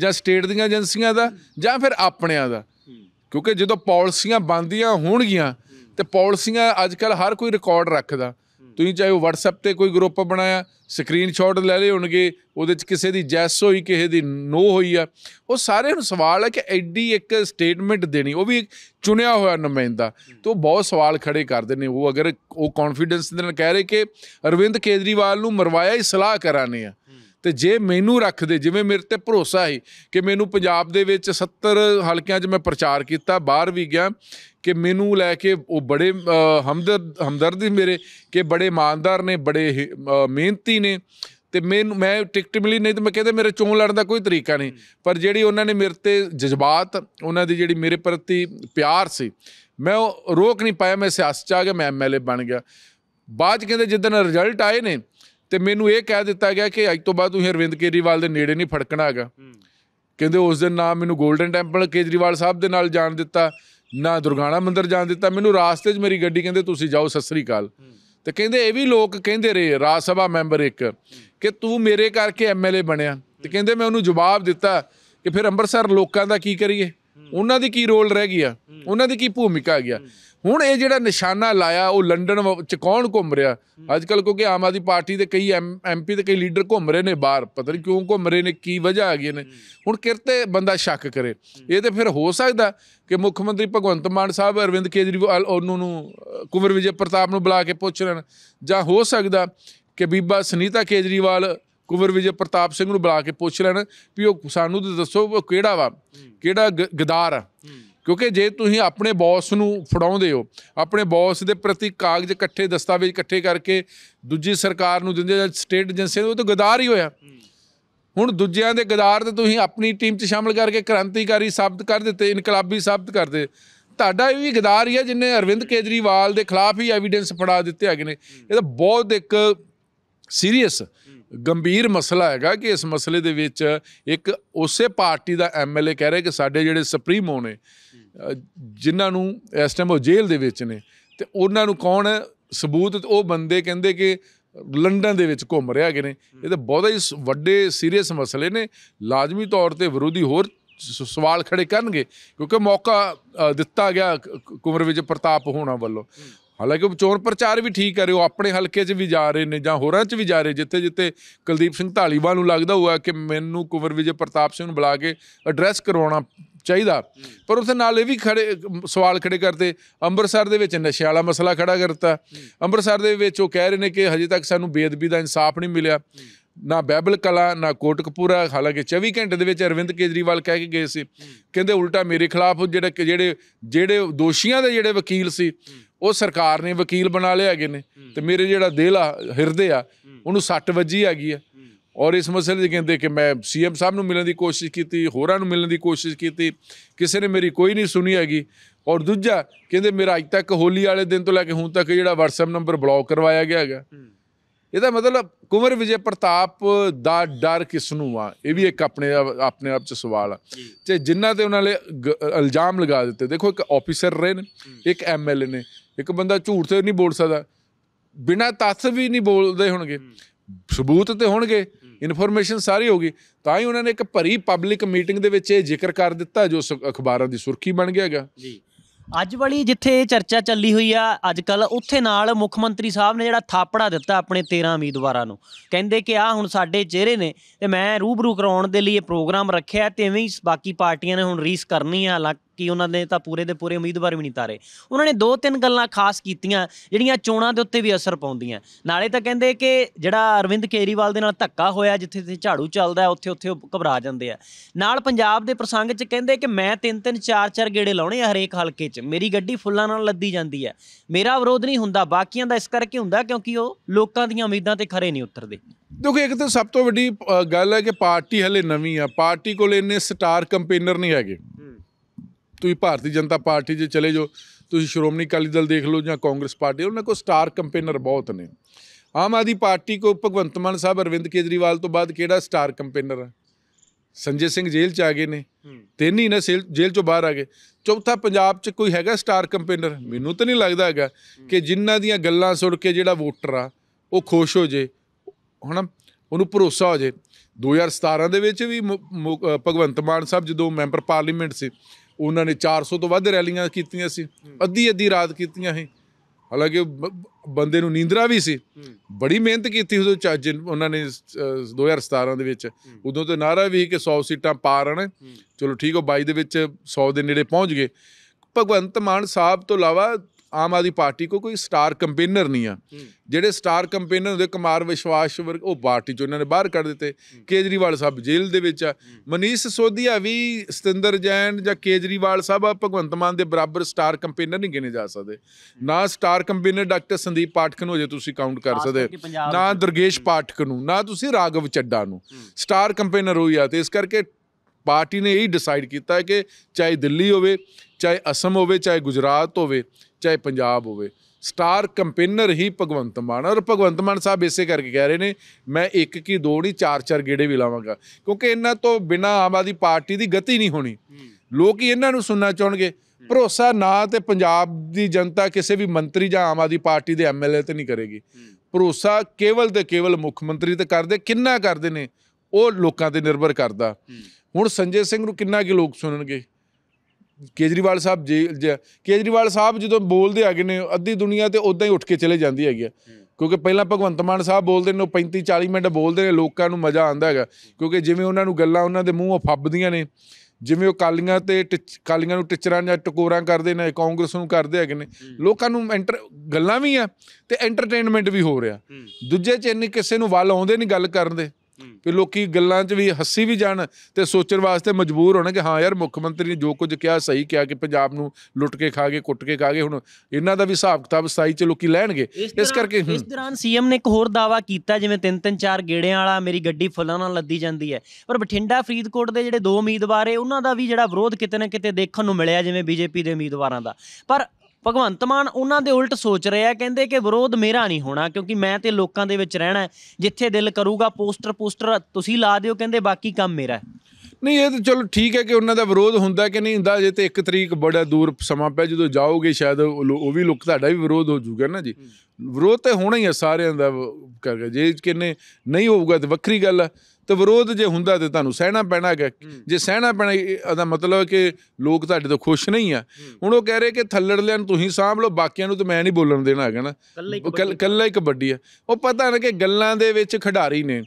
ਜਾਂ ਸਟੇਟ ਦੀਆਂ ਏਜੰਸੀਆਂ ਦਾ ਜਾਂ ਫਿਰ ਆਪਣਿਆਂ ਦਾ ਕਿਉਂਕਿ ਜਦੋਂ ਪਾਲਿਸੀਆਂ ਬਣਦੀਆਂ ਹੋਣਗੀਆਂ ਤੇ ਪਾਲਿਸੀਆਂ ਅੱਜਕੱਲ ਹਰ ਕੋਈ ਰਿਕਾਰਡ ਰੱਖਦਾ ਤੁਸੀਂ ਚਾਹੇ ਉਹ WhatsApp ਤੇ ਕੋਈ ਗਰੁੱਪ ਬਣਾਇਆ ਸਕਰੀਨਸ਼ਾਟ ਲੈ ਲਏ ਹੋਣਗੇ ਉਹਦੇ ਚ ਕਿਸੇ ਦੀ ਜੈਸ ਹੋਈ ਕਿਸੇ ਦੀ ਨੋ ਹੋਈ ਆ ਉਹ ਸਾਰੇ ਨੂੰ ਸਵਾਲ ਹੈ ਕਿ ਐਡੀ ਇੱਕ ਸਟੇਟਮੈਂਟ ਦੇਣੀ ਉਹ ਵੀ ਚੁਣਿਆ ਹੋਇਆ ਨੁਮਾਇੰਦਾ ਤੇ ਉਹ ਬਹੁਤ ਸਵਾਲ ਖੜੇ ਕਰਦੇ ਨੇ ਉਹ ਅਗਰ ਉਹ ਕੌਨਫੀਡੈਂਸ ਦੇ ਨਾਲ ਕਹਿ ਰਹੇ ਕਿ ਅਰਵਿੰਦ ਕੇਜਰੀਵਾਲ ਨੂੰ ਮਰਵਾਇਆ ਹੀ ਸਲਾਹ ਕਰਾਣੇ ਆ ਤੇ ਜੇ ਮੈਨੂੰ ਰੱਖਦੇ ਜਿਵੇਂ ਮੇਰੇ ਤੇ ਭਰੋਸਾ ਹੈ ਕਿ ਮੈਨੂੰ ਪੰਜਾਬ ਦੇ ਵਿੱਚ 70 ਹਲਕਿਆਂ 'ਚ ਮੈਂ ਪ੍ਰਚਾਰ ਕੀਤਾ ਬਾਹਰ ਵੀ ਗਿਆ ਕਿ ਮੈਨੂੰ ਲੈ ਕੇ ਉਹ ਬੜੇ ਹਮਦਰਦ ਹਮਦਰਦੀ ਮੇਰੇ ਕਿ ਬੜੇ ਇਮਾਨਦਾਰ ਨੇ ਬੜੇ ਮਿਹਨਤੀ ਨੇ ਤੇ ਮੈਨੂੰ ਮੈਂ ਟਿਕਟ ਮਿਲੀ ਨਹੀਂ ਤੇ ਮੈਂ ਕਹਿੰਦਾ ਮੇਰੇ ਚੋਣ ਲੜਨ ਦਾ ਕੋਈ ਤਰੀਕਾ ਨਹੀਂ ਪਰ ਜਿਹੜੀ ਉਹਨਾਂ ਨੇ ਮੇਰੇ ਤੇ ਜਜ਼ਬਾਤ ਉਹਨਾਂ ਦੀ ਜਿਹੜੀ ਮੇਰੇ ਪ੍ਰਤੀ ਪਿਆਰ ਸੀ ਮੈਂ ਉਹ ਰੋਕ ਨਹੀਂ ਪਾਇਆ ਮੈਂ ਸਿਆਸਤ ਚ ਆ ਗਿਆ ਮੈਂ ਐਮਐਲਏ ਬਣ ਗਿਆ ਬਾਅਦ ਕਹਿੰਦੇ ਜਿੱਦਨ ਰਿਜ਼ਲਟ ਆਏ ਨੇ ਤੇ ਮੈਨੂੰ ਇਹ ਕਹਿ ਦਿੱਤਾ ਗਿਆ ਕਿ ਅੱਜ ਤੋਂ ਬਾਅਦ ਤੁਸੀਂ ਅਰਵਿੰਦ ਕੇਜਰੀਵਾਲ ਦੇ ਨੇੜੇ ਨਹੀਂ ਫੜਕਣਾ ਹੈਗਾ ਕਹਿੰਦੇ ਉਸ ਦਿਨ ਨਾ ਮੈਨੂੰ 골ਡਨ ਟੈਂਪਲ ਕੇਜਰੀਵਾਲ ਸਾਹਿਬ ਦੇ ਨਾਲ ਜਾਣ ਦਿੱਤਾ ਨਾ ਦੁਰਗਾਣਾ ਮੰਦਿਰ ਜਾਣ ਦਿੱਤਾ ਮੈਨੂੰ ਰਾਸਤੇ 'ਚ ਮੇਰੀ ਗੱਡੀ ਕਹਿੰਦੇ ਤੁਸੀਂ ਜਾਓ ਸਸਰੀ ਕਾਲ ਤੇ ਕਹਿੰਦੇ ਇਹ ਵੀ ਲੋਕ ਕਹਿੰਦੇ ਰਹੇ ਰਾਜ ਸਭਾ ਮੈਂਬਰ ਇੱਕ ਕਿ ਤੂੰ ਮੇਰੇ ਕਰਕੇ ਐਮਐਲਏ ਬਣਿਆ ਤੇ ਕਹਿੰਦੇ ਮੈਂ ਉਹਨੂੰ ਜਵਾਬ ਦਿੱਤਾ ਕਿ ਫਿਰ ਅੰਮ੍ਰਿਤਸਰ ਲੋਕਾਂ ਦਾ ਕੀ ਕਰੀਏ ਉਹਨਾਂ ਦੀ ਕੀ ਰੋਲ ਰਹਿ ਗਿਆ ਉਹਨਾਂ ਦੀ ਕੀ ਭੂਮਿਕਾ ਆ ਗਿਆ ਹੁਣ ਇਹ ਜਿਹੜਾ ਨਿਸ਼ਾਨਾ ਲਾਇਆ ਉਹ ਲੰਡਨ ਚ ਕੌਣ ਘੁੰਮ ਰਿਹਾ ਅੱਜ ਕੱਲ ਕਿਉਂਕਿ ਆਮ ਆਦੀ ਪਾਰਟੀ ਦੇ ਕਈ ਐਮਪੀ ਤੇ ਕਈ ਲੀਡਰ ਘੁੰਮ ਰਹੇ ਨੇ ਬਾਹਰ ਪਤਾ ਨਹੀਂ ਕਿਉਂ ਘੁੰਮ ਰਹੇ ਨੇ ਕੀ ਵਜ੍ਹਾ ਆ ਗਈ ਨੇ ਹੁਣ ਕਿਰਤੇ ਬੰਦਾ ਸ਼ੱਕ ਕਰੇ ਇਹ ਤੇ ਫਿਰ ਹੋ ਸਕਦਾ ਕਿ ਮੁੱਖ ਮੰਤਰੀ ਭਗਵੰਤ ਮਾਨ ਸਾਹਿਬ ਅਰਵਿੰਦ ਕੇਜਰੀਵਾਲ ਉਹਨੂੰ ਨੂੰ ਕੁਮਰ ਵਿਜੇ ਪ੍ਰਤਾਪ ਨੂੰ ਬੁਲਾ ਕੇ ਪੁੱਛ ਲੈਣ ਜਾਂ ਹੋ ਸਕਦਾ ਕਿ ਬੀਬਾ ਸੁਨੀਤਾ ਕੇਜਰੀਵਾਲ ਕੁਮਰ ਵਿਜੇ ਪ੍ਰਤਾਪ ਸਿੰਘ ਨੂੰ ਬੁਲਾ ਕੇ ਪੁੱਛ ਲੈਣ ਵੀ ਉਹ ਸਾਨੂੰ ਦੱਸੋ ਉਹ ਕਿਹੜਾ ਵਾ ਕਿਹੜਾ ਗਦਾਰ ਆ ਕਿਉਂਕਿ ਜੇ ਤੁਸੀਂ ਆਪਣੇ ਬੌਸ ਨੂੰ ਫੜਾਉਂਦੇ ਹੋ ਆਪਣੇ ਬੌਸ ਦੇ ਪ੍ਰਤੀ ਕਾਗਜ਼ ਇਕੱਠੇ ਦਸਤਾਵੇਜ਼ ਇਕੱਠੇ ਕਰਕੇ ਦੂਜੀ ਸਰਕਾਰ ਨੂੰ ਦਿੰਦੇ ਜਾਂ ਸਟੇਟ ਏਜੰਸੀ ਨੂੰ ਉਹ ਤਾਂ ਗਦਾਰ ਹੀ ਹੋਇਆ ਹੁਣ ਦੂਜਿਆਂ ਦੇ ਗਦਾਰ ਤੇ ਤੁਸੀਂ ਆਪਣੀ ਟੀਮ 'ਚ ਸ਼ਾਮਲ ਕਰਕੇ ਕ੍ਰਾਂਤੀਕਾਰੀ ਸਾਬਤ ਕਰ ਦਿੱਤੇ ਇਨਕਲਾਬੀ ਸਾਬਤ ਕਰਦੇ ਤੁਹਾਡਾ ਇਹ ਵੀ ਗਦਾਰ ਹੀ ਹੈ ਜਿਨੇ ਅਰਵਿੰਦ ਕੇਜਰੀਵਾਲ ਦੇ ਖਿਲਾਫ ਹੀ ਐਵੀਡੈਂਸ ਫੜਾ ਦਿੱਤੇ ਹੈਗੇ ਨੇ ਇਹ ਤਾਂ ਬਹੁਤ ਇੱਕ ਸੀਰੀਅਸ ਗੰਭੀਰ ਮਸਲਾ ਹੈਗਾ ਕਿ ਇਸ ਮਸਲੇ ਦੇ ਵਿੱਚ ਇੱਕ ਉਸੇ ਪਾਰਟੀ ਦਾ ਐਮਐਲਏ ਕਹਿ ਰਿਹਾ ਕਿ ਸਾਡੇ ਜਿਹੜੇ ਸੁਪਰੀਮ ਨੇ ਜਿਨ੍ਹਾਂ ਨੂੰ ਇਸ ਟਾਈਮ ਉਹ ਜੇਲ੍ਹ ਦੇ ਵਿੱਚ ਨੇ ਤੇ ਉਹਨਾਂ ਨੂੰ ਕੌਣ ਸਬੂਤ ਉਹ ਬੰਦੇ ਕਹਿੰਦੇ ਕਿ ਲੰਡਨ ਦੇ ਵਿੱਚ ਘੁੰਮ ਰਿਹਾ ਹੈਗੇ ਨੇ ਇਹ ਤਾਂ ਬਹੁਤ ਹੀ ਵੱਡੇ ਸੀਰੀਅਸ ਮਸਲੇ ਨੇ ਲਾਜ਼ਮੀ ਤੌਰ ਤੇ ਵਿਰੋਧੀ ਹੋਰ ਸਵਾਲ ਖੜੇ ਕਰਨਗੇ ਕਿਉਂਕਿ ਮੌਕਾ ਦਿੱਤਾ ਗਿਆ ਕੁਮਰ ਵਿੱਚ ਪ੍ਰਤਾਪ ਹੋਣਾ ਵੱਲੋਂ ਹਾਲਾਂਕਿ ਉਹ ਚੋਣ ਪ੍ਰਚਾਰ ਵੀ ਠੀਕ ਕਰ ਰਹੇ ਹੋ ਆਪਣੇ ਹਲਕੇ 'ਚ ਵੀ ਜਾ ਰਹੇ ਨੇ ਜਾਂ ਹੋਰਾਂ 'ਚ ਵੀ ਜਾ ਰਹੇ ਜਿੱਥੇ ਜਿੱਥੇ ਕੁਲਦੀਪ ਸਿੰਘ ਢਾਲੀਵਾਲ ਨੂੰ ਲੱਗਦਾ ਹੋਇਆ ਕਿ ਮੈਨੂੰ ਕੁਵਰ ਵਿਜੇ ਪ੍ਰਤਾਪ ਸਿੰਘ ਨੂੰ ਬੁਲਾ ਕੇ ਐਡਰੈਸ ਕਰਵਾਉਣਾ ਚਾਹੀਦਾ ਪਰ ਉਸ ਨਾਲ ਇਹ ਵੀ ਖੜੇ ਸਵਾਲ ਖੜੇ ਕਰਦੇ ਅੰਮ੍ਰਿਤਸਰ ਦੇ ਵਿੱਚ ਨਸ਼ੇ ਵਾਲਾ ਮਸਲਾ ਖੜਾ ਕਰਤਾ ਅੰਮ੍ਰਿਤਸਰ ਦੇ ਵਿੱਚ ਉਹ ਕਹਿ ਰਹੇ ਨੇ ਕਿ ਹਜੇ ਤੱਕ ਸਾਨੂੰ ਬੇਅਦਬੀ ਦਾ ਇਨਸਾਫ ਨਹੀਂ ਮਿਲਿਆ ਨਾ ਬੈਬਲ ਕਲਾ ਨਾ ਕੋਟਕਪੂਰਾ ਹਾਲਾਂਕਿ 24 ਘੰਟੇ ਦੇ ਵਿੱਚ ਅਰਵਿੰਦ ਕੇਜਰੀਵਾਲ ਕਹਿ ਕੇ ਗਏ ਸੀ ਕਹਿੰਦੇ ਉਲਟਾ ਮੇਰੇ ਖਿਲਾਫ ਜਿਹੜੇ ਜਿਹੜੇ ਜਿਹੜੇ ਦੋਸ਼ੀਆਂ ਦੇ ਜਿਹੜੇ ਵਕੀਲ ਸੀ ਉਹ ਸਰਕਾਰ ਨੇ ਵਕੀਲ ਬਣਾ ਲਿਆ ਹੈਗੇ ਨੇ ਤੇ ਮੇਰੇ ਜਿਹੜਾ ਦਿਲ ਆ ਹਿਰਦੇ ਆ ਉਹਨੂੰ ਸੱਟ ਵੱਜੀ ਹੈਗੀ ਆ ਔਰ ਇਸ ਮਸਲੇ ਦੇ ਕਹਿੰਦੇ ਕਿ ਮੈਂ ਸੀਐਮ ਸਾਹਿਬ ਨੂੰ ਮਿਲਣ ਦੀ ਕੋਸ਼ਿਸ਼ ਕੀਤੀ ਹੋਰਾਂ ਨੂੰ ਮਿਲਣ ਦੀ ਕੋਸ਼ਿਸ਼ ਕੀਤੀ ਕਿਸੇ ਨੇ ਮੇਰੀ ਕੋਈ ਨਹੀਂ ਸੁਣੀ ਹੈਗੀ ਔਰ ਦੂਜਾ ਕਹਿੰਦੇ ਮੇਰਾ ਅਜ ਤੱਕ ਹੋਲੀ ਵਾਲੇ ਦਿਨ ਤੋਂ ਲੈ ਕੇ ਹੁਣ ਤੱਕ ਜਿਹੜਾ WhatsApp ਨੰਬਰ ਬਲੌਕ ਕਰਵਾਇਆ ਗਿਆ ਹੈਗਾ ਇਹਦਾ ਮਤਲਬ ਕੁਮਰ ਵਿਜੇ ਪ੍ਰਤਾਪ ਦਾ ਡਰ ਕਿਸ ਨੂੰ ਆ ਇਹ ਵੀ ਇੱਕ ਆਪਣੇ ਆਪਣੇ ਆਪ ਚ ਸਵਾਲ ਆ ਤੇ ਜਿਨ੍ਹਾਂ ਤੇ ਉਹਨਾਂ ਨੇ ਇਲਜ਼ਾਮ ਲਗਾ ਦਿੱਤੇ ਦੇਖੋ ਇੱਕ ਆਫੀਸਰ ਰਹੇ ਨੇ ਇੱਕ ਐਮਐਲਏ ਨੇ ਇੱਕ ਬੰਦਾ ਝੂਠ ਤੇ ਨਹੀਂ ਬੋਲ ਸਕਦਾ ਬਿਨਾ ਤੱਥ ਵੀ ਨਹੀਂ ਬੋਲਦੇ ਹੋਣਗੇ ਸਬੂਤ ਤੇ ਹੋਣਗੇ ਇਨਫੋਰਮੇਸ਼ਨ ਸਾਰੀ ਹੋ ਗਈ ਤਾਂ ਹੀ ਉਹਨਾਂ ਨੇ ਇੱਕ ਭਰੀ ਪਬਲਿਕ ਮੀਟਿੰਗ ਦੇ ਵਿੱਚ ਇਹ ਜ਼ਿਕਰ ਕਰ ਦਿੱਤਾ ਜੋ ਅਖਬਾਰਾਂ ਦੀ ਸੁਰਖੀ ਬਣ ਗਿਆਗਾ ਜੀ ਅੱਜ ਵਾਲੀ ਜਿੱਥੇ ਚਰਚਾ ਚੱਲੀ ਹੋਈ ਆ ਅੱਜ ਕੱਲ ਉੱਥੇ ਨਾਲ ਮੁੱਖ ਮੰਤਰੀ ਸਾਹਿਬ ਨੇ ਜਿਹੜਾ ਥਾਪੜਾ ਦਿੱਤਾ ਆਪਣੇ 13 ਉਮੀਦਵਾਰਾਂ ਨੂੰ ਕਹਿੰਦੇ ਕਿ ਆ ਹੁਣ ਸਾਡੇ ਚਿਹਰੇ ਨੇ ਤੇ ਮੈਂ ਰੂਬਰੂ ਕਰਾਉਣ ਦੇ ਲਈ ਇਹ ਪ੍ਰੋਗਰਾਮ ਰੱਖਿਆ ਤੇ ਐਵੇਂ ਹੀ ਬਾਕੀ ਪਾਰਟੀਆਂ ਨੇ ਹੁਣ ਰੀਸ ਕਰਨੀ ਆ ਹਾਲਾਂਕਿ ਕਿ ਉਹਨਾਂ ਨੇ ਤਾਂ ਪੂਰੇ ਦੇ ਪੂਰੇ ਉਮੀਦਵਾਰ ਵੀ ਨਹੀਂ ਤਾਰੇ ਉਹਨਾਂ ਨੇ ਦੋ ਤਿੰਨ ਗੱਲਾਂ ਖਾਸ ਕੀਤੀਆਂ ਜਿਹੜੀਆਂ ਚੋਣਾਂ ਦੇ ਉੱਤੇ ਵੀ ਅਸਰ ਪਾਉਂਦੀਆਂ ਨਾਲੇ ਤਾਂ ਕਹਿੰਦੇ ਕਿ ਜਿਹੜਾ ਅਰਵਿੰਦ ਕੇਰੀਵਾਲ ਦੇ ਨਾਲ ਧੱਕਾ ਹੋਇਆ ਜਿੱਥੇ ਤੇ ਝਾੜੂ ਚੱਲਦਾ ਉੱਥੇ ਉੱਥੇ ਉਹ ਘਬਰਾ ਜਾਂਦੇ ਆ ਨਾਲ ਪੰਜਾਬ ਦੇ ਪ੍ਰਸੰਗ 'ਚ ਕਹਿੰਦੇ ਕਿ ਮੈਂ ਤਿੰਨ ਤਿੰਨ ਚਾਰ ਚਾਰ ਗੇੜੇ ਲਾਉਣੇ ਆ ਹਰੇਕ ਹਲਕੇ 'ਚ ਮੇਰੀ ਗੱਡੀ ਫੁੱਲਾਂ ਨਾਲ ਲੱਦੀ ਜਾਂਦੀ ਹੈ ਮੇਰਾ ਵਿਰੋਧ ਨਹੀਂ ਹੁੰਦਾ ਬਾਕੀਆਂ ਦਾ ਇਸ ਕਰਕੇ ਹੁੰਦਾ ਕਿਉਂਕਿ ਉਹ ਲੋਕਾਂ ਦੀਆਂ ਉਮੀਦਾਂ ਤੇ ਖਰੇ ਨਹੀਂ ਉਤਰਦੇ ਦੇਖੋ ਇੱਕ ਤਾਂ ਸਭ ਤੋਂ ਵੱਡੀ ਗੱਲ ਹੈ ਕਿ ਪਾਰਟੀ ਹਲੇ ਨਵੀਂ ਆ ਪਾਰਟੀ ਕੋਲ ਇੰਨੇ ਸਟਾਰ ਕੰਪੇਨਰ ਨਹੀਂ ਹੈਗੇ ਤੁਸੀਂ ਭਾਰਤੀ ਜਨਤਾ ਪਾਰਟੀ 'ਚ ਚਲੇ ਜਾਓ ਤੁਸੀਂ ਸ਼੍ਰੋਮਣੀ ਅਕਾਲੀ ਦਲ ਦੇਖ ਲਓ ਜਾਂ ਕਾਂਗਰਸ ਪਾਰਟੀ ਉਹਨਾਂ ਕੋਲ ਸਟਾਰ ਕੰਪੇਨਰ ਬਹੁਤ ਨੇ ਆਮ ਆਦੀ ਪਾਰਟੀ ਕੋ ਭਗਵੰਤ ਮਾਨ ਸਾਹਿਬ ਅਰਵਿੰਦ ਕੇਜਰੀਵਾਲ ਤੋਂ ਬਾਅਦ ਕਿਹੜਾ ਸਟਾਰ ਕੰਪੇਨਰ ਹੈ ਸੰਜੇ ਸਿੰਘ ਜੇਲ੍ਹ 'ਚ ਆ ਗਏ ਨੇ ਤਿੰਨ ਹੀ ਨੇ ਜੇਲ੍ਹ 'ਚੋਂ ਬਾਹਰ ਆ ਗਏ ਚੌਥਾ ਪੰਜਾਬ 'ਚ ਕੋਈ ਹੈਗਾ ਸਟਾਰ ਕੰਪੇਨਰ ਮੈਨੂੰ ਤਾਂ ਨਹੀਂ ਲੱਗਦਾ ਹੈਗਾ ਕਿ ਜਿਨ੍ਹਾਂ ਦੀਆਂ ਗੱਲਾਂ ਸੁਣ ਕੇ ਜਿਹੜਾ ਵੋਟਰ ਆ ਉਹ ਖੁਸ਼ ਹੋ ਜੇ ਹਨਾ ਉਹਨੂੰ ਭਰੋਸਾ ਹੋ ਜੇ 2017 ਦੇ ਵਿੱਚ ਵੀ ਭਗਵੰਤ ਮਾਨ ਸਾਹਿਬ ਜਦੋਂ ਮੈਂਬਰ ਪਾਰਲੀਮੈਂਟ ਸੀ ਉਹਨਾਂ ਨੇ 400 ਤੋਂ ਵੱਧ ਰੈਲੀਆਂ ਕੀਤੀਆਂ ਸੀ ਅੱਧੀ ਅੱਧੀ ਰਾਤ ਕੀਤੀਆਂ ਸੀ ਹਾਲਾਂਕਿ ਬੰਦੇ ਨੂੰ ਨੀਂਦਰਾ ਵੀ ਸੀ ਬੜੀ ਮਿਹਨਤ ਕੀਤੀ ਉਹਦੇ ਚੱਜ ਉਹਨਾਂ ਨੇ 2017 ਦੇ ਵਿੱਚ ਉਦੋਂ ਤੇ ਨਾਰਾ ਵੀ ਕਿ 100 ਸੀਟਾਂ ਪਾਰ ਹਨ ਚਲੋ ਠੀਕ ਹੋ 22 ਦੇ ਵਿੱਚ 100 ਦੇ ਨੇੜੇ ਪਹੁੰਚ ਗਏ ਭਗਵੰਤ ਮਾਨ ਸਾਹਿਬ ਤੋਂ ਇਲਾਵਾ ਆਮ ਆਦੀ ਪਾਰਟੀ ਕੋ ਕੋਈ ਸਟਾਰ ਕੰਪੇਨਰ ਨਹੀਂ ਆ ਜਿਹੜੇ ਸਟਾਰ ਕੰਪੇਨਰ ਹੁੰਦੇ ਕੁਮਾਰ ਵਿਸ਼ਵਾਸ ਵਰਗ ਉਹ ਪਾਰਟੀ ਚੋਂ ਇਹਨਾਂ ਨੇ ਬਾਹਰ ਕੱਢ ਦਿੱਤੇ ਕੇਜਰੀਵਾਲ ਸਾਹਿਬ ਜੇਲ੍ਹ ਦੇ ਵਿੱਚ ਆ ਮਨੀਸ਼ ਸੋਧੀਆ ਵੀ ਸਤਿੰਦਰ ਜੈਨ ਜਾਂ ਕੇਜਰੀਵਾਲ ਸਾਹਿਬ ਆ ਭਗਵੰਤ ਮਾਨ ਦੇ ਬਰਾਬਰ ਸਟਾਰ ਕੰਪੇਨਰ ਨਹੀਂ ਗਿਣੇ ਜਾ ਸਕਦੇ ਨਾ star campaigner doctor Sandeep Pathak ਨੂੰ ਜੇ ਤੁਸੀਂ ਕਾਊਂਟ ਕਰ ਸਕਦੇ ਨਾ ਦੁਰਗੇਸ਼ ਪਾਠਕ ਨੂੰ ਨਾ ਤੁਸੀਂ ਰਾਗਵ ਚੱਡਾ ਨੂੰ ਸਟਾਰ ਕੰਪੇਨਰ ਹੋਈ ਆ ਤੇ ਇਸ ਕਰਕੇ ਪਾਰਟੀ ਨੇ ਇਹ ਡਿਸਾਈਡ ਕੀਤਾ ਹੈ ਕਿ ਚਾਹੇ ਦਿੱਲੀ ਹੋਵੇ ਚਾਹੇ ਅਸਮ ਹੋਵੇ ਚਾਹੇ ਗੁਜਰਾਤ ਹੋਵੇ ਚਾਹੇ ਪੰਜਾਬ ਹੋਵੇ ਸਟਾਰ ਕੰਪੇਨਰ ਹੀ ਭਗਵੰਤ ਮਾਨ ਔਰ ਭਗਵੰਤ ਮਾਨ ਸਾਹਿਬ ਇਸੇ ਕਰਕੇ ਕਹਿ ਰਹੇ ਨੇ ਮੈਂ ਇੱਕ ਕੀ ਦੋ ਨਹੀਂ ਚਾਰ ਚਾਰ ਗੇੜੇ ਵੀ ਲਾਵਾਂਗਾ ਕਿਉਂਕਿ ਇਹਨਾਂ ਤੋਂ ਬਿਨਾ ਆਮ ਆਦੀ ਪਾਰਟੀ ਦੀ ਗਤੀ ਨਹੀਂ ਹੋਣੀ ਲੋਕ ਹੀ ਇਹਨਾਂ ਨੂੰ ਸੁਣਨਾ ਚਾਹਣਗੇ ਭਰੋਸਾ ਨਾ ਤੇ ਪੰਜਾਬ ਦੀ ਜਨਤਾ ਕਿਸੇ ਵੀ ਮੰਤਰੀ ਜਾਂ ਆਮ ਆਦੀ ਪਾਰਟੀ ਦੇ ਐਮਐਲਏ ਤੇ ਨਹੀਂ ਕਰੇਗੀ ਭਰੋਸਾ ਕੇਵਲ ਤੇ ਕੇਵਲ ਮੁੱਖ ਮੰਤਰੀ ਤੇ ਕਰਦੇ ਕਿੰਨਾ ਕਰਦੇ ਨੇ ਉਹ ਲੋਕਾਂ ਤੇ ਨਿਰਭਰ ਕਰਦਾ ਹੁਣ ਸੰਜੇ ਸਿੰਘ ਨੂੰ ਕਿੰਨਾ ਕਿ ਲੋਕ ਸੁਣਨਗੇ ਕੇਜਰੀਵਾਲ ਸਾਹਿਬ ਜੇ ਕੇਜਰੀਵਾਲ ਸਾਹਿਬ ਜਦੋਂ ਬੋਲਦੇ ਆਗੇ ਨੇ ਅੱਧੀ ਦੁਨੀਆ ਤੇ ਉਦਾਂ ਹੀ ਉੱਠ ਕੇ ਚਲੇ ਜਾਂਦੀ ਹੈਗੀ ਕਿਉਂਕਿ ਪਹਿਲਾਂ ਭਗਵੰਤ ਮਾਨ ਸਾਹਿਬ ਬੋਲਦੇ ਨੇ ਉਹ 35 40 ਮਿੰਟ ਬੋਲਦੇ ਨੇ ਲੋਕਾਂ ਨੂੰ ਮਜ਼ਾ ਆਉਂਦਾ ਹੈਗਾ ਕਿਉਂਕਿ ਜਿਵੇਂ ਉਹਨਾਂ ਨੂੰ ਗੱਲਾਂ ਉਹਨਾਂ ਦੇ ਮੂੰਹੋਂ ਫੱਬਦੀਆਂ ਨੇ ਜਿਵੇਂ ਉਹ ਕਾਲੀਆਂ ਤੇ ਕਾਲੀਆਂ ਨੂੰ ਟਿਚਰਾਂ ਜਾਂ ਟਕੋਰਾਂ ਕਰਦੇ ਨੇ ਕਾਂਗਰਸ ਨੂੰ ਕਰਦੇ ਹੈਗੇ ਨੇ ਲੋਕਾਂ ਨੂੰ ਐਂਟਰ ਗੱਲਾਂ ਵੀ ਆ ਤੇ ਐਂਟਰਟੇਨਮੈਂਟ ਵੀ ਹੋ ਰਿਹਾ ਦੂਜੇ ਚ ਇੰਨੇ ਕਿਸੇ ਨੂੰ ਵੱਲ ਆਉਂਦੇ ਨਹੀਂ ਗੱਲ ਕਰਨ ਦੇ ਕਿ ਲੋਕੀ ਗੱਲਾਂ 'ਚ ਵੀ ਹੱਸੀ ਵੀ ਜਾਣ ਤੇ ਸੋਚਣ ਵਾਸਤੇ ਮਜਬੂਰ ਹੋਣ ਕਿ ਹਾਂ ਯਾਰ ਮੁੱਖ ਮੰਤਰੀ ਨੇ ਜੋ ਕੁਝ ਕਿਹਾ ਸਹੀ ਕਿਹਾ ਕਿ ਪੰਜਾਬ ਨੂੰ ਲੁੱਟ ਕੇ ਖਾ ਗਏ ਕੁੱਟ ਕੇ ਖਾ ਗਏ ਹੁਣ ਇਹਨਾਂ ਦਾ ਵੀ ਹਿਸਾਬ ਕਿਤਾਬ ਸਾਈ 'ਚ ਲੋਕੀ ਲੈਣਗੇ ਇਸ ਕਰਕੇ ਇਸ ਦੌਰਾਨ ਸੀਐਮ ਨੇ ਇੱਕ ਹੋਰ ਦਾਵਾ ਕੀਤਾ ਜਿਵੇਂ ਤਿੰਨ ਤਿੰਨ ਚਾਰ ਗੇੜਿਆਂ ਵਾਲਾ ਮੇਰੀ ਗੱਡੀ ਫੁੱਲਾਂ ਨਾਲ ਲੱਦੀ ਜਾਂਦੀ ਹੈ ਪਰ ਬਠਿੰਡਾ ਫਰੀਦਕੋਟ ਦੇ ਜਿਹੜੇ ਦੋ ਉਮੀਦਵਾਰ ਏ ਉਹਨਾਂ ਦਾ ਵੀ ਜਿਹੜਾ ਵਿਰੋਧ ਕਿਤੇ ਨਾ ਕਿਤੇ ਦੇਖਣ ਨੂੰ ਮਿਲਿਆ ਜਿਵੇਂ ਬੀਜੇਪੀ ਦੇ ਉਮੀਦਵਾਰਾਂ ਦਾ ਪਰ ਭਗਵੰਤ ਮਾਨ ਉਹਨਾਂ ਦੇ ਉਲਟ ਸੋਚ ਰਿਹਾ ਕਹਿੰਦੇ ਕਿ ਵਿਰੋਧ ਮੇਰਾ ਨਹੀਂ ਹੋਣਾ ਕਿਉਂਕਿ ਮੈਂ ਤੇ ਲੋਕਾਂ ਦੇ ਵਿੱਚ ਰਹਿਣਾ ਜਿੱਥੇ ਦਿਲ ਕਰੂਗਾ ਪੋਸਟਰ ਪੋਸਟਰ ਤੁਸੀਂ ਲਾ ਦਿਓ ਕਹਿੰਦੇ ਬਾਕੀ ਕੰਮ ਮੇਰਾ ਨਹੀਂ ਇਹ ਤਾਂ ਚਲੋ ਠੀਕ ਹੈ ਕਿ ਉਹਨਾਂ ਦਾ ਵਿਰੋਧ ਹੁੰਦਾ ਕਿ ਨਹੀਂ ਹੁੰਦਾ ਜੇ ਤੇ ਇੱਕ ਤਰੀਕ ਬੜਾ ਦੂਰ ਸਮਾਂ ਪਿਆ ਜਦੋਂ ਜਾਓਗੇ ਸ਼ਾਇਦ ਉਹ ਵੀ ਲੋਕ ਤੁਹਾਡਾ ਵੀ ਵਿਰੋਧ ਹੋ ਜਾਊਗਾ ਨਾ ਜੀ ਵਿਰੋਧ ਤੇ ਹੋਣਾ ਹੀ ਹੈ ਸਾਰਿਆਂ ਦਾ ਕਰਕੇ ਜੇ ਕਿੰਨੇ ਨਹੀਂ ਹੋਊਗਾ ਤੇ ਵੱਖਰੀ ਗੱਲ ਹੈ ਤੇ ਵਿਰੋਧ ਜੇ ਹੁੰਦਾ ਤੇ ਤੁਹਾਨੂੰ ਸਹਿਣਾ ਪੈਣਾ ਹੈ ਜੇ ਸਹਿਣਾ ਪੈਣਾ ਇਹਦਾ ਮਤਲਬ ਹੈ ਕਿ ਲੋਕ ਤੁਹਾਡੇ ਤੋਂ ਖੁਸ਼ ਨਹੀਂ ਆ ਹੁਣ ਉਹ ਕਹਿ ਰਹੇ ਕਿ ਥੱਲੜ ਲਿਆਂ ਤੁਸੀਂ ਸਾਂਭ ਲਓ ਬਾਕੀਆਂ ਨੂੰ ਤੇ ਮੈਂ ਨਹੀਂ ਬੋਲਣ ਦੇਣਾ ਹੈਗਾ ਨਾ ਕੱਲਾ ਹੀ ਕਬੱਡੀ ਆ ਉਹ ਪਤਾ ਨਾ ਕਿ ਗੱਲਾਂ ਦੇ ਵਿੱਚ ਖਿਡਾਰੀ ਨੇ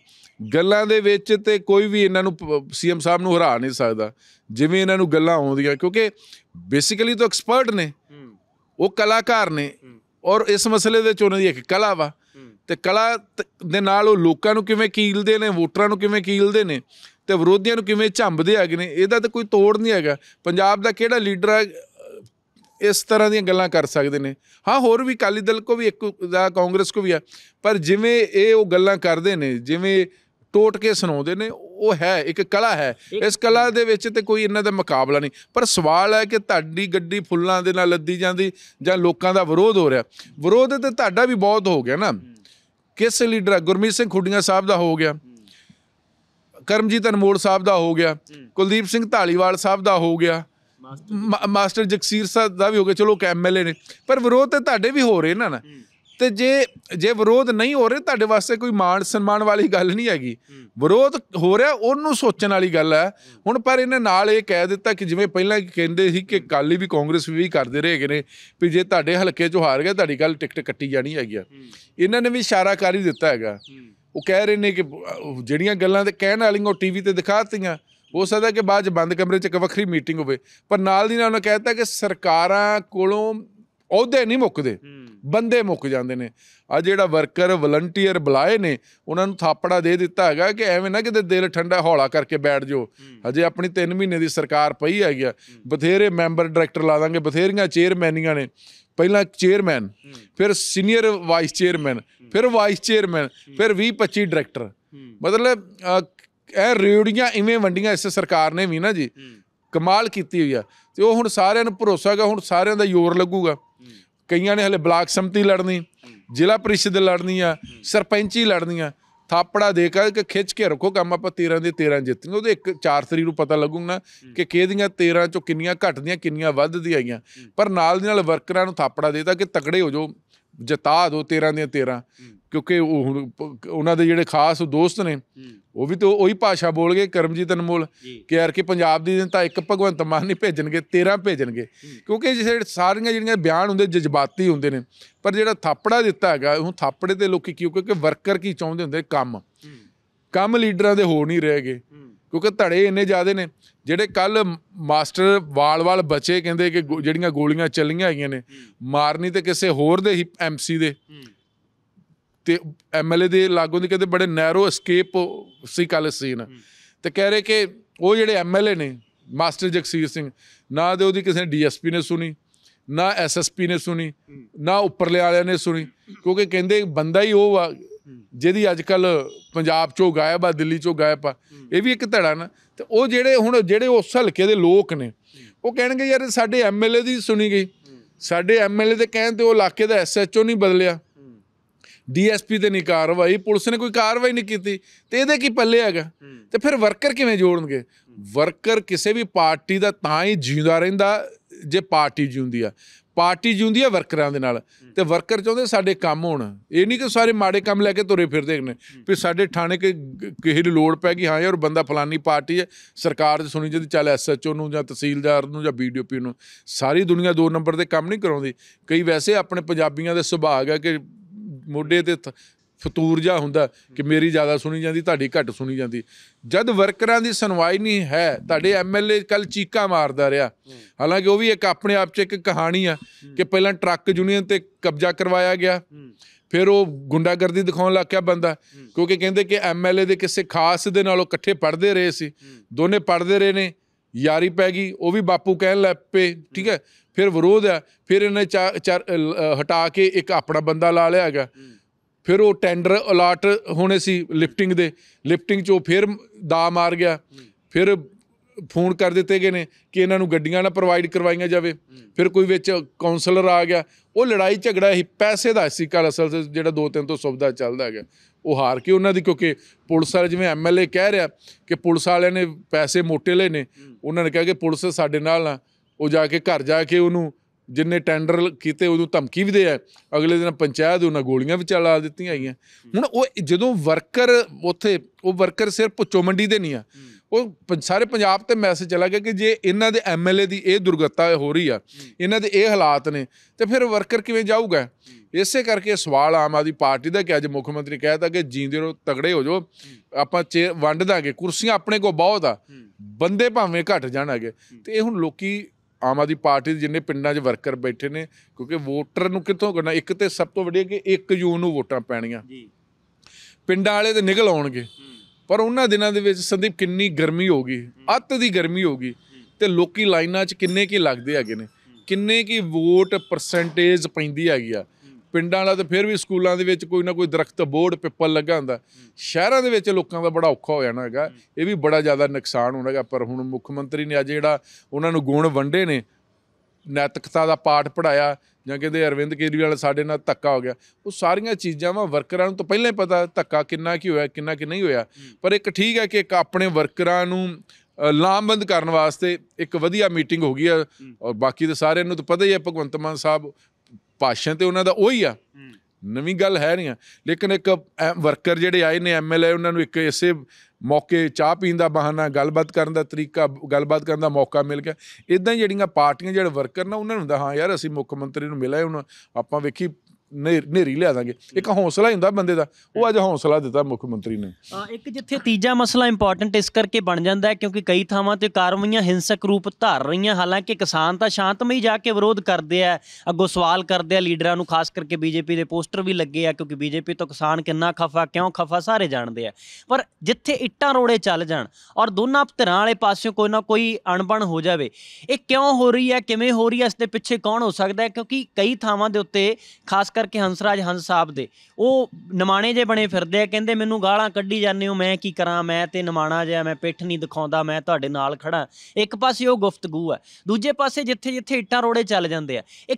ਗੱਲਾਂ ਦੇ ਵਿੱਚ ਤੇ ਕੋਈ ਵੀ ਇਹਨਾਂ ਨੂੰ ਸੀਐਮ ਸਾਹਿਬ ਨੂੰ ਹਰਾ ਨਹੀਂ ਸਕਦਾ ਜਿਵੇਂ ਇਹਨਾਂ ਨੂੰ ਗੱਲਾਂ ਆਉਂਦੀਆਂ ਕਿਉਂਕਿ ਬੇਸਿਕਲੀ ਤਾਂ ਐਕਸਪਰਟ ਨੇ ਉਹ ਕਲਾਕਾਰ ਨੇ ਔਰ ਇਸ ਮਸਲੇ ਦੇ ਵਿੱਚ ਉਹਨਾਂ ਦੀ ਇੱਕ ਕਲਾ ਵਾ ਤੇ ਕਲਾ ਦੇ ਨਾਲ ਉਹ ਲੋਕਾਂ ਨੂੰ ਕਿਵੇਂ ਕੀਲਦੇ ਨੇ ਵੋਟਰਾਂ ਨੂੰ ਕਿਵੇਂ ਕੀਲਦੇ ਨੇ ਤੇ ਵਿਰੋਧੀਆਂ ਨੂੰ ਕਿਵੇਂ ਝੰਬਦੇ ਆਗੇ ਨੇ ਇਹਦਾ ਤਾਂ ਕੋਈ ਤੋੜ ਨਹੀਂ ਹੈਗਾ ਪੰਜਾਬ ਦਾ ਕਿਹੜਾ ਲੀਡਰ ਆ ਇਸ ਤਰ੍ਹਾਂ ਦੀਆਂ ਗੱਲਾਂ ਕਰ ਸਕਦੇ ਨੇ ਹਾਂ ਹੋਰ ਵੀ ਕਾਲੀ ਦਲ ਕੋ ਵੀ ਇੱਕ ਦਾ ਕਾਂਗਰਸ ਕੋ ਵੀ ਆ ਪਰ ਜਿਵੇਂ ਇਹ ਉਹ ਗੱਲਾਂ ਕਰਦੇ ਨੇ ਜਿਵੇਂ ਟੋਟ ਕੇ ਸੁਣਾਉਂਦੇ ਨੇ ਉਹ ਹੈ ਇੱਕ ਕਲਾ ਹੈ ਇਸ ਕਲਾ ਦੇ ਵਿੱਚ ਤੇ ਕੋਈ ਇਹਨਾਂ ਦਾ ਮੁਕਾਬਲਾ ਨਹੀਂ ਪਰ ਸਵਾਲ ਹੈ ਕਿ ਤੁਹਾਡੀ ਗੱਡੀ ਫੁੱਲਾਂ ਦੇ ਨਾਲ ਲੱਦੀ ਜਾਂਦੀ ਜਾਂ ਲੋਕਾਂ ਦਾ ਵਿਰੋਧ ਹੋ ਰਿਹਾ ਵਿਰੋਧ ਤੇ ਤੁਹਾਡਾ ਵੀ ਬਹੁਤ ਹੋ ਗਿਆ ਨਾ ਕਿਸ ਲੀਡਰ ਗੁਰਮੀਤ ਸਿੰਘ ਖੁੱਡੀਆਂ ਸਾਹਿਬ ਦਾ ਹੋ ਗਿਆ ਕਰਮਜੀਤ ਅਨਮੋਲ ਸਾਹਿਬ ਦਾ ਹੋ ਗਿਆ ਕੁਲਦੀਪ ਸਿੰਘ ਢਾਲੀਵਾਲ ਸਾਹਿਬ ਦਾ ਹੋ ਗਿਆ ਮਾਸਟਰ ਜਗਸੀਰ ਸਾਹਿਬ ਦਾ ਵੀ ਹੋ ਗਿਆ ਚਲੋ ਕਿ ਐਮਐਲਏ ਨੇ ਪਰ ਵਿਰੋਧ ਤੇ ਤੁਹਾਡੇ ਵੀ ਹੋ ਰਹੇ ਨਾ ਨਾ ਤੇ ਜੇ ਜੇ ਵਿਰੋਧ ਨਹੀਂ ਹੋ ਰਿਹਾ ਤੁਹਾਡੇ ਵਾਸਤੇ ਕੋਈ ਮਾਣ ਸਨਮਾਨ ਵਾਲੀ ਗੱਲ ਨਹੀਂ ਹੈਗੀ ਵਿਰੋਧ ਹੋ ਰਿਹਾ ਉਹਨੂੰ ਸੋਚਣ ਵਾਲੀ ਗੱਲ ਹੈ ਹੁਣ ਪਰ ਇਹਨੇ ਨਾਲ ਇਹ ਕਹਿ ਦਿੱਤਾ ਕਿ ਜਿਵੇਂ ਪਹਿਲਾਂ ਕਹਿੰਦੇ ਸੀ ਕਿ ਕਾਲੀ ਵੀ ਕਾਂਗਰਸ ਵੀ ਕਰਦੇ ਰਹੇਗੇ ਨੇ ਵੀ ਜੇ ਤੁਹਾਡੇ ਹਲਕੇ ਚੋਂ ਹਾਰ ਗਏ ਤੁਹਾਡੀ ਗੱਲ ਟਿਕਟ ਕੱਟੀ ਜਾਣੀ ਹੈਗੀ ਇਹਨਾਂ ਨੇ ਵੀ ਇਸ਼ਾਰਾ ਕਰ ਹੀ ਦਿੱਤਾ ਹੈਗਾ ਉਹ ਕਹਿ ਰਹੇ ਨੇ ਕਿ ਜਿਹੜੀਆਂ ਗੱਲਾਂ ਤੇ ਕਹਿਣ ਵਾਲੀਆਂ ਉਹ ਟੀਵੀ ਤੇ ਦਿਖਾਤੀਆਂ ਹੋ ਸਕਦਾ ਕਿ ਬਾਅਦ ਚ ਬੰਦ ਕਮਰੇ ਚ ਇੱਕ ਵੱਖਰੀ ਮੀਟਿੰਗ ਹੋਵੇ ਪਰ ਨਾਲ ਦੀ ਨਾਲ ਉਹਨੇ ਕਹਿਤਾ ਕਿ ਸਰਕਾਰਾਂ ਕੋਲੋਂ ਅਹੁਦੇ ਨਹੀਂ ਮੁੱਕਦੇ ਬੰਦੇ ਮੁੱਕ ਜਾਂਦੇ ਨੇ ਆ ਜਿਹੜਾ ਵਰਕਰ ਵਲੰਟੀਅਰ ਬੁਲਾਏ ਨੇ ਉਹਨਾਂ ਨੂੰ ਥਾਪੜਾ ਦੇ ਦਿੱਤਾ ਹੈਗਾ ਕਿ ਐਵੇਂ ਨਾ ਕਿਤੇ ਦਿਲ ਠੰਡਾ ਹੌਲਾ ਕਰਕੇ ਬੈਠ ਜਾਓ ਹਜੇ ਆਪਣੀ 3 ਮਹੀਨੇ ਦੀ ਸਰਕਾਰ ਪਈ ਹੈਗੀ ਆ ਬਥੇਰੇ ਮੈਂਬਰ ਡਾਇਰੈਕਟਰ ਲਾ ਦਾਂਗੇ ਬਥੇਰੀਆਂ ਚੇਅਰਮੈਨੀਆਂ ਨੇ ਪਹਿਲਾਂ ਚੇਅਰਮੈਨ ਫਿਰ ਸੀਨੀਅਰ ਵਾਈਸ ਚੇਅਰਮੈਨ ਫਿਰ ਵਾਈਸ ਚੇਅਰਮੈਨ ਫਿਰ 20 25 ਡਾਇਰੈਕਟਰ ਮਤਲਬ ਇਹ ਰੇੜੀਆਂ ਇਵੇਂ ਵੰਡੀਆਂ ਇਸ ਸਰਕਾਰ ਨੇ ਵੀ ਨਾ ਜੀ ਕਮਾਲ ਕੀਤੀ ਹੋਈ ਆ ਤੇ ਉਹ ਹੁਣ ਸਾਰਿਆਂ ਨੂੰ ਭਰੋਸਾ ਹੈਗਾ ਹੁਣ ਸਾਰਿਆਂ ਦਾ ਯੋਰ ਲੱਗੂਗਾ ਕਈਆਂ ਨੇ ਹਲੇ ਬਲਾਕ ਸੰਮਤੀ ਲੜਨੀ ਜ਼ਿਲ੍ਹਾ ਪ੍ਰੀਸ਼ਦ ਲੜਨੀ ਆ ਸਰਪੰਚੀ ਲੜਨੀ ਆ ਥਾਪੜਾ ਦੇ ਕੇ ਖਿੱਚ ਕੇ ਰੱਖੋ ਕੰਮ ਆਪਾਂ 13 ਦੇ 13 ਜਿੱਤਣਗੇ ਉਹਦੇ ਇੱਕ ਚਾਰ ਤਰੀਕ ਨੂੰ ਪਤਾ ਲੱਗੂਗਾ ਕਿ ਕਿਹਦੀਆਂ 13 ਚੋਂ ਕਿੰਨੀਆਂ ਘਟਦੀਆਂ ਕਿੰਨੀਆਂ ਵੱਧਦੀਆਂ ਆਈਆਂ ਪਰ ਨਾਲ ਦੇ ਨਾਲ ਵਰਕਰਾਂ ਨੂੰ ਥਾਪੜਾ ਦੇਤਾ ਕਿ ਤਕੜੇ ਹੋ ਜਾਓ ਜਤਾ ਦੋ 13 ਦੀਆਂ 13 ਕਿਉਂਕਿ ਉਹ ਉਹਨਾਂ ਦੇ ਜਿਹੜੇ ਖਾਸ ਦੋਸਤ ਨੇ ਉਹ ਵੀ ਤੇ ਉਹੀ ਭਾਸ਼ਾ ਬੋਲ ਗਏ ਕਰਮਜੀਤ ਅਨਮੋਲ ਕਿ ਯਾਰ ਕਿ ਪੰਜਾਬ ਦੀ ਤਾਂ ਇੱਕ ਭਗਵੰਤ ਮਾਨ ਨਹੀਂ ਭੇਜਣਗੇ 13 ਭੇਜਣਗੇ ਕਿਉਂਕਿ ਜਿਹੜੇ ਸਾਰੀਆਂ ਜਿਹੜੀਆਂ ਬਿਆਨ ਹੁੰਦੇ ਜਜ਼ਬਾਤੀ ਹੁੰਦੇ ਨੇ ਪਰ ਜਿਹੜਾ ਥਾਪੜਾ ਦਿੱਤਾ ਹੈਗਾ ਉਹ ਥਾਪੜੇ ਦੇ ਲੋਕੀ ਕਿਉਂ ਕਿਉਂਕਿ ਵਰਕਰ ਕੀ ਚਾਹੁੰਦੇ ਹੁੰਦੇ ਕੰਮ ਕੰਮ ਲੀਡਰਾਂ ਦੇ ਹੋ ਨਹੀਂ ਰਹੇਗੇ ਕਿਉਂਕਿ ਧੜੇ ਇੰਨੇ ਜ਼ਿਆਦੇ ਨੇ ਜਿਹੜੇ ਕੱਲ ਮਾਸਟਰ ਵਾਲ-ਵਾਲ ਬਚੇ ਕਹਿੰਦੇ ਕਿ ਜਿਹੜੀਆਂ ਗੋਲੀਆਂ ਚੱਲੀਆਂ ਆਈਆਂ ਨੇ ਮਾਰਨੀ ਤੇ ਕਿਸੇ ਹੋਰ ਦੇ ਹੀ ਐਮਸੀ ਦੇ ਤੇ ਐਮਐਲਏ ਦੇ ਲਾਗੋਂ ਦੀ ਕਹਿੰਦੇ ਬੜੇ ਨੈਰੋ ਐਸਕੇਪ ਸੀ ਕੱਲ ਸੀਨ ਤੇ ਕਹਿ ਰਹੇ ਕਿ ਉਹ ਜਿਹੜੇ ਐਮਐਲਏ ਨੇ ਮਾਸਟਰ ਜਗਸੀਰ ਸਿੰਘ ਨਾ ਦੇ ਉਹਦੀ ਕਿਸੇ ਡੀਐਸਪੀ ਨੇ ਸੁਣੀ ਨਾ ਐਸਐਸਪੀ ਨੇ ਸੁਣੀ ਨਾ ਉੱਪਰਲੇ ਵਾਲਿਆਂ ਨੇ ਸੁਣੀ ਕਿਉਂਕਿ ਕਹਿੰਦੇ ਬੰਦਾ ਹੀ ਉਹ ਜਿਹਦੀ ਅੱਜ ਕੱਲ ਪੰਜਾਬ ਚੋਂ ਗਾਇਬ ਆ ਦਿੱਲੀ ਚੋਂ ਗਾਇਬ ਆ ਇਹ ਵੀ ਇੱਕ ਧੜਾ ਨਾ ਤੇ ਉਹ ਜਿਹੜੇ ਹੁਣ ਜਿਹੜੇ ਉਸ ਹਲਕੇ ਦੇ ਲੋਕ ਨੇ ਉਹ ਕਹਿਣਗੇ ਯਾਰ ਸਾਡੇ ਐਮਐਲਏ ਦੀ ਸੁਣੀ ਗਈ ਸਾਡੇ ਐਮਐਲਏ ਦੇ ਕਹਿਣ ਤੇ ਉਹ ਇਲਾਕੇ ਦਾ ਐਸਐਚਓ ਨਹੀਂ ਬਦਲਿਆ ਡੀਐਸਪੀ ਤੇ ਨਹੀਂ ਕਾਰਵਾਈ ਪੁਲਿਸ ਨੇ ਕੋਈ ਕਾਰਵਾਈ ਨਹੀਂ ਕੀਤੀ ਤੇ ਇਹਦੇ ਕੀ ਪੱਲੇ ਹੈਗਾ ਤੇ ਫਿਰ ਵਰਕਰ ਕਿਵੇਂ ਜੋੜਨਗੇ ਵਰਕਰ ਕਿਸੇ ਵੀ ਪਾਰਟੀ ਦਾ ਤਾਂ ਹੀ ਜਿਉਂਦਾ ਰਹਿੰਦਾ ਜੇ ਪਾਰਟੀ ਜਿਉਂਦੀ ਆ ਪਾਰਟੀ ਜੁੰਦੀ ਹੈ ਵਰਕਰਾਂ ਦੇ ਨਾਲ ਤੇ ਵਰਕਰ ਚਾਹੁੰਦੇ ਸਾਡੇ ਕੰਮ ਹੋਣ ਇਹ ਨਹੀਂ ਕਿ ਸਾਰੇ ਮਾੜੇ ਕੰਮ ਲੈ ਕੇ ਤੁਰੇ ਫਿਰਦੇ ਨੇ ਵੀ ਸਾਡੇ ਥਾਣੇ ਕੇ ਕਿਸੇ ਦੀ ਲੋੜ ਪੈ ਗਈ ਹਾਂ ਯਾਰ ਬੰਦਾ ਫਲਾਨੀ ਪਾਰਟੀ ਹੈ ਸਰਕਾਰ ਦੀ ਸੁਣੀ ਜਦ ਚੱਲ ਐਸਐਚਓ ਨੂੰ ਜਾਂ ਤਹਿਸੀਲਦਾਰ ਨੂੰ ਜਾਂ ਬੀਡੀਪੀ ਨੂੰ ਸਾਰੀ ਦੁਨੀਆ ਦੋ ਨੰਬਰ ਦੇ ਕੰਮ ਨਹੀਂ ਕਰਾਉਂਦੀ ਕਈ ਵੈਸੇ ਆਪਣੇ ਪੰਜਾਬੀਆਂ ਦੇ ਸੁਭਾਗ ਹੈ ਕਿ ਮੋਢੇ ਤੇ ਫਤੂਰ ਜਾ ਹੁੰਦਾ ਕਿ ਮੇਰੀ ਜ਼ਿਆਦਾ ਸੁਣੀ ਜਾਂਦੀ ਤੁਹਾਡੀ ਘੱਟ ਸੁਣੀ ਜਾਂਦੀ ਜਦ ਵਰਕਰਾਂ ਦੀ ਸੁਣਵਾਈ ਨਹੀਂ ਹੈ ਤੁਹਾਡੇ ਐਮਐਲਏ ਕੱਲ ਚੀਕਾਂ ਮਾਰਦਾ ਰਿਹਾ ਹਾਲਾਂਕਿ ਉਹ ਵੀ ਇੱਕ ਆਪਣੇ ਆਪ 'ਚ ਇੱਕ ਕਹਾਣੀ ਆ ਕਿ ਪਹਿਲਾਂ ਟਰੱਕ ਯੂਨੀਅਨ ਤੇ ਕਬਜ਼ਾ ਕਰਵਾਇਆ ਗਿਆ ਫਿਰ ਉਹ ਗੁੰਡਾਗਰਦੀ ਦਿਖਾਉਣ ਲੱਗ ਗਿਆ ਬੰਦਾ ਕਿਉਂਕਿ ਕਹਿੰਦੇ ਕਿ ਐਮਐਲਏ ਦੇ ਕਿਸੇ ਖਾਸ ਦੇ ਨਾਲ ਉਹ ਇਕੱਠੇ ਪੜਦੇ ਰਹੇ ਸੀ ਦੋਨੇ ਪੜਦੇ ਰਹੇ ਨੇ ਯਾਰੀ ਪੈ ਗਈ ਉਹ ਵੀ ਬਾਪੂ ਕਹਿਣ ਲੱਗ ਪਏ ਠੀਕ ਹੈ ਫਿਰ ਵਿਰੋਧ ਆ ਫਿਰ ਇਹਨੇ ਹਟਾ ਕੇ ਇੱਕ ਆਪਣਾ ਬੰਦਾ ਲਾ ਲਿਆ ਹੈਗਾ ਫਿਰ ਉਹ ਟੈਂਡਰ ਅਲਰਟ ਹੋਣੇ ਸੀ ਲਿਫਟਿੰਗ ਦੇ ਲਿਫਟਿੰਗ 'ਚੋਂ ਫਿਰ ਦਾ ਮਾਰ ਗਿਆ ਫਿਰ ਫੋਨ ਕਰ ਦਿੱਤੇ ਗਏ ਨੇ ਕਿ ਇਹਨਾਂ ਨੂੰ ਗੱਡੀਆਂ ਨਾ ਪ੍ਰੋਵਾਈਡ ਕਰਵਾਈਆਂ ਜਾਵੇ ਫਿਰ ਕੋਈ ਵਿੱਚ ਕਾਉਂਸਲਰ ਆ ਗਿਆ ਉਹ ਲੜਾਈ ਝਗੜਾ ਸੀ ਪੈਸੇ ਦਾ ਸੀ ਕੱਲ ਅਸਲ ਜਿਹੜਾ ਦੋ ਤਿੰਨ ਤੋਂ ਸੁਬਦਾ ਚੱਲਦਾ ਹੈਗਾ ਉਹ ਹਾਰ ਕੇ ਉਹਨਾਂ ਦੀ ਕਿਉਂਕਿ ਪੁਲਿਸ ਵਾਲੇ ਜਿਵੇਂ ਐਮਐਲਏ ਕਹਿ ਰਿਹਾ ਕਿ ਪੁਲਿਸ ਵਾਲਿਆਂ ਨੇ ਪੈਸੇ ਮੋਟੇ ਲਏ ਨੇ ਉਹਨਾਂ ਨੇ ਕਿਹਾ ਕਿ ਪੁਲਿਸ ਸਾਡੇ ਨਾਲ ਨਾ ਉਹ ਜਾ ਕੇ ਘਰ ਜਾ ਕੇ ਉਹਨੂੰ ਜਿੰਨੇ ਟੈਂਡਰ ਕੀਤੇ ਉਹਨੂੰ ਧਮਕੀ ਵੀ ਦੇ ਆ ਅਗਲੇ ਦਿਨ ਪੰਚਾਇਤ ਉਹਨਾਂ ਗੋਲੀਆਂ ਵਿੱਚ ਲਾ ਦਿੱਤੀਆਂ ਆਈਆਂ ਹੁਣ ਉਹ ਜਦੋਂ ਵਰਕਰ ਉੱਥੇ ਉਹ ਵਰਕਰ ਸਿਰ ਪੁੱਚੋ ਮੰਡੀ ਦੇ ਨਹੀਂ ਆ ਉਹ ਸਾਰੇ ਪੰਜਾਬ ਤੇ ਮੈਸੇਜ ਚਲਾ ਗਿਆ ਕਿ ਜੇ ਇਹਨਾਂ ਦੇ ਐਮਐਲਏ ਦੀ ਇਹ ਦੁਰਗਤਾ ਹੋ ਰਹੀ ਆ ਇਹਨਾਂ ਦੇ ਇਹ ਹਾਲਾਤ ਨੇ ਤੇ ਫਿਰ ਵਰਕਰ ਕਿਵੇਂ ਜਾਊਗਾ ਇਸੇ ਕਰਕੇ ਸਵਾਲ ਆਮ ਆਦੀ ਪਾਰਟੀ ਦਾ ਕਿ ਅੱਜ ਮੁੱਖ ਮੰਤਰੀ ਕਹਿਤਾ ਕਿ ਜੀਂਦੇ ਰਹੋ ਤਗੜੇ ਹੋ ਜਾਓ ਆਪਾਂ ਵੰਡ ਦਾਂਗੇ ਕੁਰਸੀਆਂ ਆਪਣੇ ਕੋਲ ਬਹੁਤ ਆ ਬੰਦੇ ਭਾਵੇਂ ਘਟ ਜਾਣਗੇ ਤੇ ਇਹ ਹੁਣ ਲੋਕੀ ਆਮ ਆਦੀ ਪਾਰਟੀ ਦੇ ਜਿੰਨੇ ਪਿੰਡਾਂ 'ਚ ਵਰਕਰ ਬੈਠੇ ਨੇ ਕਿਉਂਕਿ ਵੋਟਰ ਨੂੰ ਕਿੱਥੋਂ ਕਰਨਾ ਇੱਕ ਤੇ ਸਭ ਤੋਂ ਵੱਡੀ ਕਿ 1 ਜੂਨ ਨੂੰ ਵੋਟਾਂ ਪੈਣੀਆਂ ਜੀ ਪਿੰਡਾਂ ਵਾਲੇ ਤੇ ਨਿਕਲ ਆਉਣਗੇ ਪਰ ਉਹਨਾਂ ਦਿਨਾਂ ਦੇ ਵਿੱਚ ਸੰਦੀਪ ਕਿੰਨੀ ਗਰਮੀ ਹੋਗੀ ਅੱਤ ਦੀ ਗਰਮੀ ਹੋਗੀ ਤੇ ਲੋਕੀ ਲਾਈਨਾਂ 'ਚ ਕਿੰਨੇ ਕੀ ਲੱਗਦੇ ਹੈਗੇ ਨੇ ਕਿੰਨੇ ਕੀ ਵੋਟ ਪਰਸੈਂਟੇਜ ਪੈਂਦੀ ਹੈਗੀ ਆ ਪਿੰਡਾਂ ਵਾਲਾ ਤੇ ਫਿਰ ਵੀ ਸਕੂਲਾਂ ਦੇ ਵਿੱਚ ਕੋਈ ਨਾ ਕੋਈ ਦਰਖਤ ਬੋਰਡ ਪਿੱਪਲ ਲੱਗਾ ਹੁੰਦਾ ਸ਼ਹਿਰਾਂ ਦੇ ਵਿੱਚ ਲੋਕਾਂ ਦਾ ਬੜਾ ਔਖਾ ਹੋ ਜਾਣਾ ਹੈਗਾ ਇਹ ਵੀ ਬੜਾ ਜ਼ਿਆਦਾ ਨੁਕਸਾਨ ਹੋਣਾ ਹੈਗਾ ਪਰ ਹੁਣ ਮੁੱਖ ਮੰਤਰੀ ਨੇ ਅੱਜ ਜਿਹੜਾ ਉਹਨਾਂ ਨੂੰ ਗੁਣ ਵੰਡੇ ਨੇ ਨੈਤਿਕਤਾ ਦਾ ਪਾਠ ਪੜਾਇਆ ਜਾਂ ਕਹਿੰਦੇ ਅਰਵਿੰਦ ਕੇਜਰੀਵਾਲ ਸਾਡੇ ਨਾਲ ਧੱਕਾ ਹੋ ਗਿਆ ਉਹ ਸਾਰੀਆਂ ਚੀਜ਼ਾਂ ਵਾ ਵਰਕਰਾਂ ਨੂੰ ਤਾਂ ਪਹਿਲਾਂ ਹੀ ਪਤਾ ਧੱਕਾ ਕਿੰਨਾ ਕੀ ਹੋਇਆ ਕਿੰਨਾ ਕਿ ਨਹੀਂ ਹੋਇਆ ਪਰ ਇੱਕ ਠੀਕ ਹੈ ਕਿ ਇੱਕ ਆਪਣੇ ਵਰਕਰਾਂ ਨੂੰ ਲਾਮਬੰਦ ਕਰਨ ਵਾਸਤੇ ਇੱਕ ਵਧੀਆ ਮੀਟਿੰਗ ਹੋ ਗਈ ਹੈ ਔਰ ਬਾਕੀ ਦੇ ਸਾਰਿਆਂ ਨੂੰ ਤਾਂ ਪਤਾ ਹੀ ਹੈ ਭਗਵੰਤ ਮਾਨ ਸਾਹਿਬ ਭਾਸ਼ਣ ਤੇ ਉਹਨਾਂ ਦਾ ਉਹੀ ਆ ਨਵੀਂ ਗੱਲ ਹੈ ਨਹੀਂ ਆ ਲੇਕਿਨ ਇੱਕ ਵਰਕਰ ਜਿਹੜੇ ਆਏ ਨੇ ਐਮਐਲਏ ਉਹਨਾਂ ਨੂੰ ਇੱਕ ਇਸੇ ਮੌਕੇ ਚਾਹ ਪੀਣ ਦਾ ਬਹਾਨਾ ਗੱਲਬਾਤ ਕਰਨ ਦਾ ਤਰੀਕਾ ਗੱਲਬਾਤ ਕਰਨ ਦਾ ਮੌਕਾ ਮਿਲ ਗਿਆ ਇਦਾਂ ਜਿਹੜੀਆਂ ਪਾਰਟੀਆਂ ਜਿਹੜੇ ਵਰਕਰ ਨਾ ਉਹਨਾਂ ਨੂੰ ਹੁੰਦਾ ਹਾਂ ਯਾਰ ਅਸੀਂ ਮੁੱਖ ਮੰਤਰੀ ਨੂੰ ਮਿਲੇ ਹੁਣ ਆਪਾਂ ਵੇਖੀ ਨੇਰੀ ਲਿਆ ਦਾਂਗੇ ਇੱਕ ਹੌਸਲਾ ਹੀ ਹੁੰਦਾ ਬੰਦੇ ਦਾ ਉਹ ਅੱਜ ਹੌਸਲਾ ਦਿੱਤਾ ਮੁੱਖ ਮੰਤਰੀ ਨੇ ਇੱਕ ਜਿੱਥੇ ਤੀਜਾ ਮਸਲਾ ਇੰਪੋਰਟੈਂਟ ਇਸ ਕਰਕੇ ਬਣ ਜਾਂਦਾ ਹੈ ਕਿਉਂਕਿ ਕਈ ਥਾਵਾਂ ਤੇ ਕਾਰਵਾਈਆਂ ਹਿੰਸਕ ਰੂਪ ਧਾਰ ਰਹੀਆਂ ਹਾਲਾਂਕਿ ਕਿਸਾਨ ਤਾਂ ਸ਼ਾਂਤਮਈ ਜਾ ਕੇ ਵਿਰੋਧ ਕਰਦੇ ਆ ਅੱਗੋਂ ਸਵਾਲ ਕਰਦੇ ਆ ਲੀਡਰਾਂ ਨੂੰ ਖਾਸ ਕਰਕੇ ਬੀਜੇਪੀ ਦੇ ਪੋਸਟਰ ਵੀ ਲੱਗੇ ਆ ਕਿਉਂਕਿ ਬੀਜੇਪੀ ਤੋਂ ਕਿਸਾਨ ਕਿੰਨਾ ਖਫਾ ਕਿਉਂ ਖਫਾ ਸਾਰੇ ਜਾਣਦੇ ਆ ਪਰ ਜਿੱਥੇ ਇੱਟਾਂ ਰੋੜੇ ਚੱਲ ਜਾਣ ਔਰ ਦੋਨਾਂ ਧਿਰਾਂ ਵਾਲੇ ਪਾਸਿਓਂ ਕੋਈ ਨਾ ਕੋਈ ਅਣਬਣ ਹੋ ਜਾਵੇ ਇਹ ਕਿਉਂ ਹੋ ਰਹੀ ਹੈ ਕਿਵੇਂ ਹੋ ਰਹੀ ਹੈ ਇਸ ਦੇ ਪਿੱਛੇ ਕੌਣ ਹੋ ਸਕਦਾ ਹੈ ਕਿਉਂਕਿ ਕਈ ਥਾਵਾਂ ਦੇ ਉੱਤੇ ਖਾਸ ਕਰਕੇ ਹੰਸਰਾਜ ਹੰਸ ਸਾਹਿਬ ਦੇ ਉਹ ਨਿਮਾਣੇ ਜੇ ਬਣੇ ਫਿਰਦੇ ਆ ਕਹਿੰਦੇ ਮੈਨੂੰ ਗਾਲਾਂ ਕੱਢੀ ਜਾਂਦੇ ਹੋ ਮੈਂ ਕੀ ਕਰਾਂ ਮੈਂ ਤੇ ਨਿਮਾਣਾ ਜਿਹਾ ਮੈਂ ਪਿੱਠ ਨਹੀਂ ਦਿਖਾਉਂਦਾ ਮੈਂ ਤੁਹਾਡੇ ਨਾਲ ਖੜਾ ਇੱਕ ਪਾਸੇ ਉਹ ਗੁਫ਼ਤਗੂ ਹੈ ਦੂਜੇ ਪਾਸੇ ਜਿੱਥੇ ਜਿੱਥੇ ਇੱਟਾਂ ਰੋੜੇ ਚੱਲ ਜਾਂਦੇ ਆ ਇਹ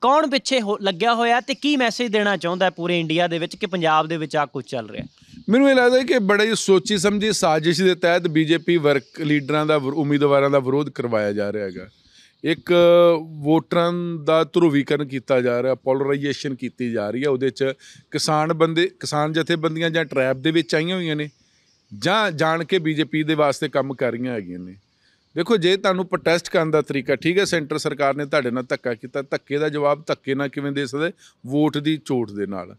ਕੌਣ ਪਿੱਛੇ ਲੱਗਿਆ ਹੋਇਆ ਤੇ ਕੀ ਮੈਸੇਜ ਦੇਣਾ ਚਾਹੁੰਦਾ ਪੂਰੇ ਇੰਡੀਆ ਦੇ ਵਿੱਚ ਕਿ ਪੰਜਾਬ ਦੇ ਵਿੱਚ ਆ ਕੁਝ ਚੱਲ ਰਿਹਾ ਮੈਨੂੰ ਇਹ ਲੱਗਦਾ ਕਿ ਬੜੇ ਸੋਚੀ ਸਮਝੀ ਸਾਜ਼ਿਸ਼ ਦੇ ਤਹਿਤ ਬੀਜੇਪੀ ਵਰਕ ਲੀਡਰਾਂ ਦਾ ਉਮੀਦਵਾਰਾਂ ਦਾ ਵਿਰੋਧ ਕਰਵਾਇਆ ਜਾ ਰਿਹਾ ਹੈਗਾ ਇੱਕ ਵੋਟਰਾਂ ਦਾ ਧਰੂਵੀਕਰਨ ਕੀਤਾ ਜਾ ਰਿਹਾ ਪੋਲਰਾਈਜੇਸ਼ਨ ਕੀਤੀ ਜਾ ਰਹੀ ਹੈ ਉਹਦੇ 'ਚ ਕਿਸਾਨ ਬੰਦੇ ਕਿਸਾਨ ਜਥੇਬੰਦੀਆਂ ਜਾਂ ਟ੍ਰੈਪ ਦੇ ਵਿੱਚ ਆਈਆਂ ਹੋਈਆਂ ਨੇ ਜਾਂ ਜਾਣ ਕੇ ਬੀਜੇਪੀ ਦੇ ਵਾਸਤੇ ਕੰਮ ਕਰ ਰਹੀਆਂ ਹੈਗੀਆਂ ਨੇ ਦੇਖੋ ਜੇ ਤੁਹਾਨੂੰ ਪ੍ਰੋਟੈਸਟ ਕਰਨ ਦਾ ਤਰੀਕਾ ਠੀਕ ਹੈ ਸੈਂਟਰ ਸਰਕਾਰ ਨੇ ਤੁਹਾਡੇ ਨਾਲ ਧੱਕਾ ਕੀਤਾ ਧੱਕੇ ਦਾ ਜਵਾਬ ਧੱਕੇ ਨਾਲ ਕਿਵੇਂ ਦੇ ਸਕਦੇ ਵੋਟ ਦੀ ਝੋਟ ਦੇ ਨਾਲ